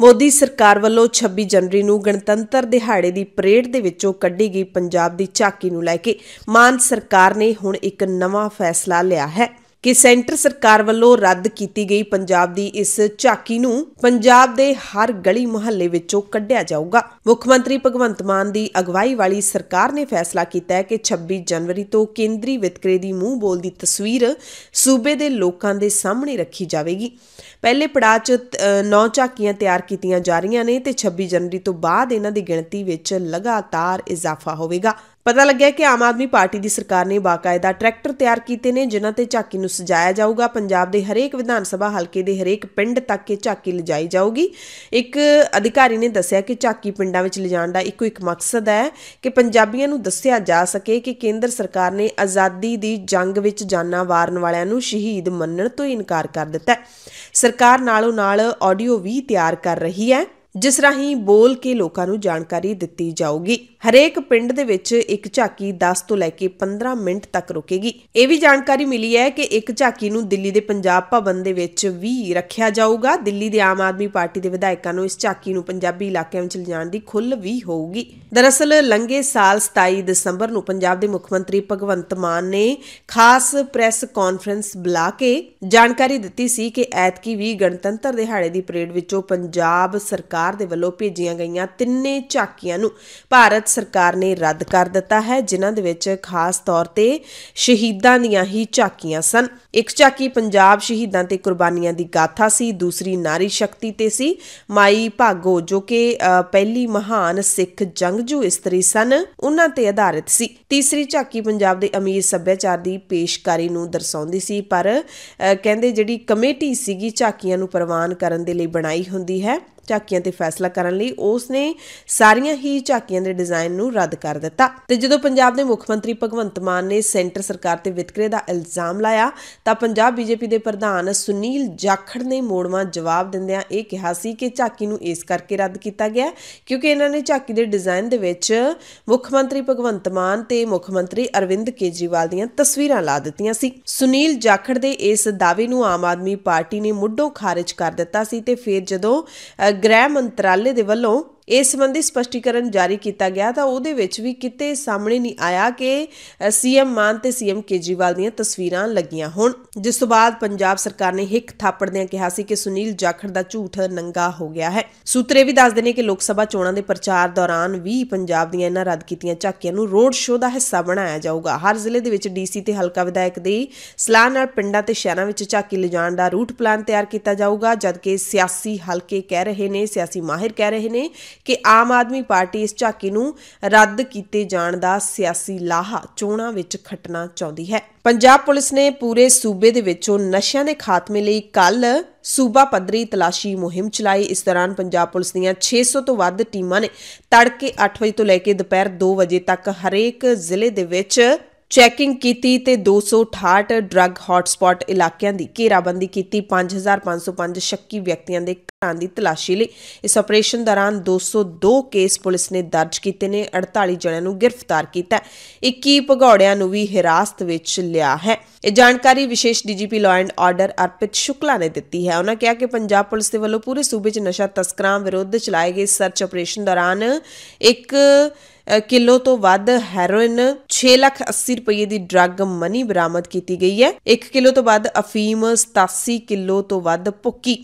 ਮੋਦੀ ਸਰਕਾਰ ਵੱਲੋਂ 26 ਜਨਵਰੀ ਨੂੰ ਗਣਤੰਤਰ ਦਿਹਾੜੇ ਦੀ ਪਰੇਡ ਦੇ ਵਿੱਚੋਂ ਕੱਢੀ ਗਈ ਪੰਜਾਬ ਦੀ ਝਾਕੀ ਨੂੰ ਲੈ ਕੇ ਮਾਨ ਸਰਕਾਰ ਨੇ ਹੁਣ ਇੱਕ ਨਵਾਂ ਫੈਸਲਾ ਲਿਆ ਹੈ ਕਿ ਸੈਂਟਰ ਸਰਕਾਰ ਵੱਲੋਂ ਰੱਦ ਕੀਤੀ ਗਈ ਪੰਜਾਬ ਦੀ ਇਸ ਝਾਕੀ ਨੂੰ ਪੰਜਾਬ ਦੇ ਹਰ ਗਲੀ ਮੁਹੱਲੇ ਵਿੱਚੋਂ ਕੱਢਿਆ ਜਾਊਗਾ ਮੁੱਖ ਮੰਤਰੀ ਭਗਵੰਤ ਮਾਨ ਦੀ ਅਗਵਾਈ ਵਾਲੀ ਸਰਕਾਰ ਨੇ ਫੈਸਲਾ ਕੀਤਾ ਹੈ ਕਿ 26 ਜਨਵਰੀ ਤੋਂ ਕੇਂਦਰੀ ਵਿਤਕਰੇ ਦੀ ਮੂੰਹ ਬੋਲਦੀ ਤਸਵੀਰ ਸੂਬੇ ਦੇ ਲੋਕਾਂ ਦੇ ਸਾਹਮਣੇ ਰੱਖੀ ਜਾਵੇਗੀ ਪਹਿਲੇ ਪੜਾਅ 'ਚ 9 ਝਾਕੀਆਂ ਤਿਆਰ ਕੀਤੀਆਂ ਜਾ ਰਹੀਆਂ ਨੇ ਤੇ 26 ਜਨਵਰੀ ਤੋਂ ਬਾਅਦ ਇਹਨਾਂ ਦੀ ਗਿਣਤੀ ਵਿੱਚ ਲਗਾਤਾਰ ਇਜ਼ਾਫਾ ਹੋਵੇਗਾ ਪਤਾ ਲੱਗਿਆ ਕਿ ਆਮ ਆਦਮੀ ਪਾਰਟੀ ਦੀ ਸਰਕਾਰ ਨੇ ਬਾਕਾਇਦਾ ਟਰੈਕਟਰ ਤਿਆਰ ਕੀਤੇ ਨੇ ਜਿਨ੍ਹਾਂ ਤੇ ਝਾਕੀ ਨੂੰ ਸਜਾਇਆ ਜਾਊਗਾ ਪੰਜਾਬ ਦੇ ਹਰੇਕ ਵਿਧਾਨ ਸਭਾ ਹਲਕੇ ਦੇ ਹਰੇਕ ਪਿੰਡ ਤੱਕ ਇਹ ਝਾਕੀ ਲਿਜਾਈ ਜਾਊਗੀ ਇੱਕ ਅਧਿਕਾਰੀ ਨੇ ਦੱਸਿਆ ਕਿ ਝਾਕੀ ਪਿੰਡਾਂ ਵਿੱਚ ਲਿਜਾਣ ਦਾ ਇੱਕੋ ਇੱਕ ਮਕਸਦ ਹੈ ਕਿ ਪੰਜਾਬੀਆਂ ਨੂੰ ਦੱਸਿਆ ਜਾ ਸਕੇ ਕਿ ਕੇਂਦਰ ਸਰਕਾਰ ਨੇ ਆਜ਼ਾਦੀ ਦੀ ਜੰਗ ਵਿੱਚ ਜਾਨਾਂ ਵਾਰਨ ਵਾਲਿਆਂ ਨੂੰ ਸ਼ਹੀਦ ਮੰਨਣ ਤੋਂ ਇਨਕਾਰ ਕਰ ਦਿੱਤਾ ਹੈ ਸਰਕਾਰ ਨਾਲੋਂ ਨਾਲ ਆਡੀਓ ਵੀ ਤਿਆਰ ਕਰ ਰਹੀ ਹੈ ਜਿਸ ਰਾਹੀਂ ਬੋਲ ਕੇ ਲੋਕਾਂ ਨੂੰ ਜਾਣਕਾਰੀ ਦਿੱਤੀ ਜਾਊਗੀ ਹਰੇਕ ਪਿੰਡ ਦੇ ਵਿੱਚ ਇੱਕ ਝਾਕੀ 10 ਤੋਂ ਲੈ ਕੇ 15 ਮਿੰਟ ਤੱਕ ਰੁਕੇਗੀ ਇਹ ਵੀ ਜਾਣਕਾਰੀ ਮਿਲੀ ਹੈ ਕਿ ਇੱਕ ਝਾਕੀ ਨੂੰ ਦਿੱਲੀ ਦੇ ਪੰਜਾਬ ਭਵਨ ਦੇ ਵਿੱਚ ਵੀ ਰੱਖਿਆ ਜਾਊਗਾ ਦਿੱਲੀ ਦੇ ਆਮ ਆਦਮੀ ਪਾਰਟੀ ਦੇ ਵਿਧਾਇਕਾਂ ਨੂੰ ਇਸ ਝਾਕੀ ਨੂੰ ਪੰਜਾਬੀ ਇਲਾਕਿਆਂ ਵਿੱਚ ਲਿਜਾਣ ਦੀ ਖੁੱਲ ਵੀ ਹੋਊਗੀ ਦਰਅਸਲ ਲੰਘੇ ਸਾਲ 27 ਦਸੰਬਰ ਨੂੰ ਪੰਜਾਬ ਦੇ ਮੁੱਖ ਮੰਤਰੀ ਭਗਵੰਤ ਮਾਨ ਨੇ ਖਾਸ ਪ੍ਰੈਸ ਕਾਨਫਰੰਸ ਬੁਲਾ ਕੇ ਜਾਣਕਾਰੀ ਦਿੱਤੀ ਸੀ ਕਿ ਐਤਕੀ ਵੀ ਗਣਤੰਤਰ ਦਿਹਾੜੇ ਦੀ ਪਰੇਡ ਵਿੱਚੋਂ ਪੰਜਾਬ ਸਰਕਾਰ ਸਰਕਾਰ ਦੇ ਵੱਲੋਂ ਭੇਜੀਆਂ ਗਈਆਂ ਤਿੰਨੇ ਝਾਕੀਆਂ ਨੂੰ ਭਾਰਤ ਸਰਕਾਰ ਨੇ ਰੱਦ ਕਰ ਦਿੱਤਾ ਹੈ ਜਿਨ੍ਹਾਂ ਦੇ ਵਿੱਚ ਖਾਸ ਤੌਰ ਤੇ ਸ਼ਹੀਦਾਂ ਦੀਆਂ ਹੀ ਝਾਕੀਆਂ ਸਨ ਇੱਕ ਝਾਕੀ ਪੰਜਾਬ ਸ਼ਹੀਦਾਂ ਤੇ ਕੁਰਬਾਨੀਆਂ ਦੀ ਗਾਥਾ ਸੀ ਦੂਸਰੀ ਨਾਰੀ ਸ਼ਕਤੀ ਤੇ ਸੀ ਮਾਈ ਭਾਗੋ ਜੋ ਕਿ ਪਹਿਲੀ ਮਹਾਨ ਸਿੱਖ ਜੰਗਜੂ ਇਸਤਰੀ ਸਨ ਉਹਨਾਂ ਤੇ ਆਧਾਰਿਤ ਸੀ ਤੀਸਰੀ ਝਾਕੀ ਪੰਜਾਬ ਦੇ ਅਮੀਰ ਸੱਭਿਆਚਾਰ ਦੀ ਪੇਸ਼ਕਾਰੀ ਨੂੰ ਦਰਸਾਉਂਦੀ ਸੀ ਪਰ ਕਹਿੰਦੇ ਜਿਹੜੀ ਕਮੇਟੀ ਸੀਗੀ ਝਾਕੀਆਂ ਨੂੰ ਪ੍ਰਵਾਨ ਕਰਨ ਦੇ ਲਈ ਬਣਾਈ ਹੁੰਦੀ ਹੈ ਝਾਕੀਆਂ ਤੇ ਫੈਸਲਾ ਕਰਨ ਲਈ ਉਸ ਨੇ ਸਾਰੀਆਂ ਹੀ ਝਾਕੀਆਂ ਦੇ ਡਿਜ਼ਾਈਨ ਨੂੰ ਰੱਦ ਕਰ ਦਿੱਤਾ ਤੇ ਜਦੋਂ ਪੰਜਾਬ ਦੇ ਮੁੱਖ ਮੰਤਰੀ ਭਗਵੰਤ ਮਾਨ ਨੇ ਸੈਂਟਰ ਸਰਕਾਰ ਤੇ ਵਿਤਕਰੇ ਦਾ ਇਲਜ਼ਾਮ ਲਾਇਆ ਤਾਂ ਪੰਜਾਬ ਬੀਜੇਪੀ ਦੇ ਪ੍ਰਧਾਨ ਸੁਨੀਲ ਜਾਖੜ ਨੇ ਮੋੜਵਾ ਜਵਾਬ ਦਿੰਦਿਆਂ ਇਹ ਕਿਹਾ ਸੀ ਕਿ ਝਾਕੀ ਨੂੰ ਇਸ ਕਰਕੇ ਰੱਦ ਕੀਤਾ ਗਿਆ ਕਿਉਂਕਿ ਇਹਨਾਂ ਨੇ ਝਾਕੀ ਦੇ ਡਿਜ਼ਾਈਨ ਦੇ ਵਿੱਚ ਮੁੱਖ ਮੰਤਰੀ ਭਗਵੰਤ ਮਾਨ ਤੇ ਮੁੱਖ ਮੰਤਰੀ ਅਰਵਿੰਦ ਕੇਜਰੀਵਾਲ ਦੀਆਂ ਤਸਵੀਰਾਂ ਲਾ ਦਿੱਤੀਆਂ ਸੀ ਸੁਨੀਲ ਜਾਖੜ ਦੇ ਇਸ ਦਾਅਵੇ ਨੂੰ ਆਮ ਆਦਮੀ ਪਾਰਟੀ ਨੇ ਮੁੱਢੋਂ ਖਾਰਜ ਕਰ ਦਿੱਤਾ ਸੀ ਤੇ ਫਿਰ ਜਦੋਂ ਗ੍ਰਹਿ ਮੰਤਰਾਲੇ ਦੇ ਵੱਲੋਂ ਇਸ ਸੰਬੰਧੀ ਸਪਸ਼ਟੀਕਰਨ ਜਾਰੀ ਕੀਤਾ ਗਿਆ ਤਾਂ ਉਹਦੇ ਵਿੱਚ ਵੀ ਕਿਤੇ ਸਾਹਮਣੇ ਨਹੀਂ ਆਇਆ ਕਿ ਸੀਐਮ ਮਾਨ ਤੇ ਸੀਐਮ ਕੇਜੀਵਾਲ ਦੀਆਂ ਤਸਵੀਰਾਂ ਲੱਗੀਆਂ ਹੋਣ ਜਿਸ ਤੋਂ ਬਾਅਦ ਪੰਜਾਬ ਸਰਕਾਰ ਨੇ ਹਿੱਕ ਥਾਪੜਦਿਆਂ ਕਿਹਾ ਸੀ ਕਿ ਸੁਨੀਲ ਜਾਖੜ ਦਾ ਝੂਠ ਨੰਗਾ ਹੋ ਗਿਆ ਹੈ ਸੂਤਰੇ ਵੀ ਦੱਸਦੇ ਨੇ ਕਿ ਲੋਕ ਸਭਾ ਚੋਣਾਂ ਦੇ ਪ੍ਰਚਾਰ ਦੌਰਾਨ ਵੀ ਪੰਜਾਬ ਦੀਆਂ ਇਹਨਾਂ ਰੱਦ ਕੀਤੀਆਂ ਝਾਕੀਆਂ ਨੂੰ ਰੋਡ ਸ਼ੋਅ ਦਾ ਹਿੱਸਾ ਬਣਾਇਆ ਜਾਊਗਾ ਹਰ ਜ਼ਿਲ੍ਹੇ ਦੇ ਵਿੱਚ ਡੀਸੀ ਤੇ ਹਲਕਾ ਵਿਧਾਇਕ ਦੀ ਸਲਾਹ ਨਾਲ ਪਿੰਡਾਂ ਤੇ ਸ਼ਹਿਰਾਂ ਵਿੱਚ ਝਾਕੀ ਲਿਜਾਣ ਦਾ ਰੂਟ ਪਲਾਨ ਤਿਆਰ ਕੀਤਾ ਜਾਊਗਾ ਜਦਕਿ ਸਿਆਸੀ ਹਲਕੇ ਕਹਿ ਰਹੇ ਨੇ ਸਿਆਸੀ ਮਾਹਿਰ ਕਹਿ ਰਹੇ ਨੇ ਕਿ ਆਮ ਆਦਮੀ ਪਾਰਟੀ ਇਸ ਝਾਕੀ ਨੂੰ ਰੱਦ ਕੀਤੇ ਜਾਣ ਦਾ ਸਿਆਸੀ ਲਾਹਾ ਚੋਣਾਂ ਵਿੱਚ ਖਟਣਾ ਚਾਹੁੰਦੀ ਹੈ ਪੰਜਾਬ ਪੁਲਿਸ ਨੇ ਪੂਰੇ ਸੂਬੇ ਦੇ ਵਿੱਚੋਂ ਨਸ਼ਿਆਂ ਦੇ ਖਾਤਮੇ ਲਈ ਕੱਲ ਸੂਬਾ ਪੱਧਰੀ ਤਲਾਸ਼ੀ ਮੁਹਿੰਮ ਚਲਾਈ ਇਸ ਦੌਰਾਨ ਪੰਜਾਬ ਪੁਲਿਸ ਦੀਆਂ 600 ਤੋਂ ਵੱਧ ਟੀਮਾਂ ਨੇ ਤੜਕੇ 8 ਵਜੇ ਤੋਂ ਲੈ ਕੇ ਦੁਪਹਿਰ 2 ਵਜੇ ਤੱਕ ਹਰੇਕ ਜ਼ਿਲ੍ਹੇ ਦੇ ਵਿੱਚ ਚੈਕਿੰਗ ਕੀਤੀ ਤੇ 268 ਡਰੱਗ ਹੌਟਸਪੌਟ ਇਲਾਕਿਆਂ ਦੀ ਘੇਰਾਬੰਦੀ ਕੀਤੀ 5505 ਸ਼ੱਕੀ ਵਿਅਕਤੀਆਂ ਦੇ ਘਰਾਂ ਦੀ ਤਲਾਸ਼ੀ ਲਈ ਇਸ ਆਪਰੇਸ਼ਨ ਦੌਰਾਨ 202 ਕੇਸ ਪੁਲਿਸ ਨੇ ਦਰਜ ਕੀਤੇ ਨੇ 48 ਜਣਿਆਂ ਨੂੰ ਗ੍ਰਿਫਤਾਰ ਕੀਤਾ 21 ਭਗੌੜਿਆਂ ਨੂੰ ਵੀ ਹਿਰਾਸਤ ਵਿੱਚ ਲਿਆ ਹੈ ਇਹ ਜਾਣਕਾਰੀ ਵਿਸ਼ੇਸ਼ DGP law and order Arpit Shukla ਨੇ ਦਿੱਤੀ ਹੈ ਉਹਨਾਂ ਕਿਹਾ ਕਿ ਪੰਜਾਬ ਪੁਲਿਸ ਦੇ ਵੱਲੋਂ ਪੂਰੇ ਸੂਬੇ 'ਚ ਨਸ਼ਾ ਤਸਕਰਾਂ ਵਿਰੁੱਧ ਚਲਾਏ ਗਏ ਸਰਚ ਆਪਰੇਸ਼ਨ ਦੌਰਾਨ ਇੱਕ ਕਿਲੋ ਤੋਂ ਵੱਧ ਹੈਰੋਇਨ 6 ਲੱਖ 80 ਰੁਪਏ ਦੀ ਡਰੱਗ ਮਨੀ ਬਰਾਮਦ ਕੀਤੀ ਗਈ ਹੈ 1 ਕਿਲੋ ਤੋਂ ਵੱਧ ਅਫੀਮ 87 ਕਿਲੋ ਤੋਂ ਵੱਧ ਪੁੱਕੀ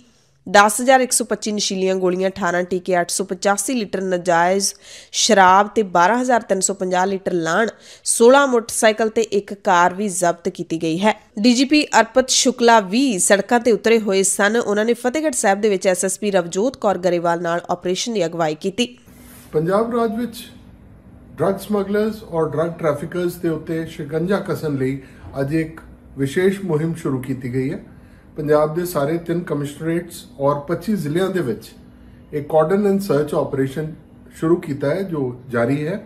10125 ਨਸ਼ੀਲੀਆਂ ਗੋਲੀਆਂ 18 ਟੀਕੇ 885 ਲੀਟਰ ਨਜਾਇਜ਼ ਸ਼ਰਾਬ ਤੇ 12350 ਲੀਟਰ ਲਾਣ 16 ਮੋਟਰਸਾਈਕਲ ਤੇ ਇੱਕ ਕਾਰ ਵੀ ਜ਼ਬਤ ਕੀਤੀ ਗਈ ਹੈ ਡੀਜੀਪੀ ਅਰਪਤ ਸ਼ੁਕਲਾ ਵੀ ਸੜਕਾਂ ਤੇ ਉਤਰੇ ਹੋਏ ਸਨ ਉਹਨਾਂ ਨੇ ਫਤਿਹਗੜ੍ਹ ਸਾਹਿਬ ਦੇ ਵਿੱਚ ਐਸਐਸਪੀ ਰਵਜੋਤ ਕੌਰ ਗਰੇਵਾਲ ਨਾਲ ਆਪਰੇਸ਼ਨ ਦੀ ਅਗਵਾਈ ਕੀਤੀ ਪੰਜਾਬ ਰਾਜ ਵਿੱਚ ਡਰੱਗ ਸਮਗਲਰਸ ਔਰ ਡਰੱਗ ਟ੍ਰੈਫਿਕਰਸ ਦੇ ਉੱਤੇ ਸ਼ਿਕੰਜਾ ਕਸਣ ਲਈ ਅੱਜ ਇੱਕ ਵਿਸ਼ੇਸ਼ ਮੁਹਿੰਮ ਸ਼ੁਰੂ ਕੀਤੀ ਗਈ ਹੈ ਪੰਜਾਬ ਦੇ ਸਾਰੇ ਤਿੰਨ ਕਮਿਸ਼ਨਰੇਟਸ ਔਰ 25 ਜ਼ਿਲ੍ਹਿਆਂ ਦੇ ਵਿੱਚ ਇੱਕ ਕਾਰਡਨ ਐਂਡ ਸਰਚ ਆਪਰੇਸ਼ਨ ਸ਼ੁਰੂ ਕੀਤਾ ਹੈ ਜੋ ਜਾਰੀ ਹੈ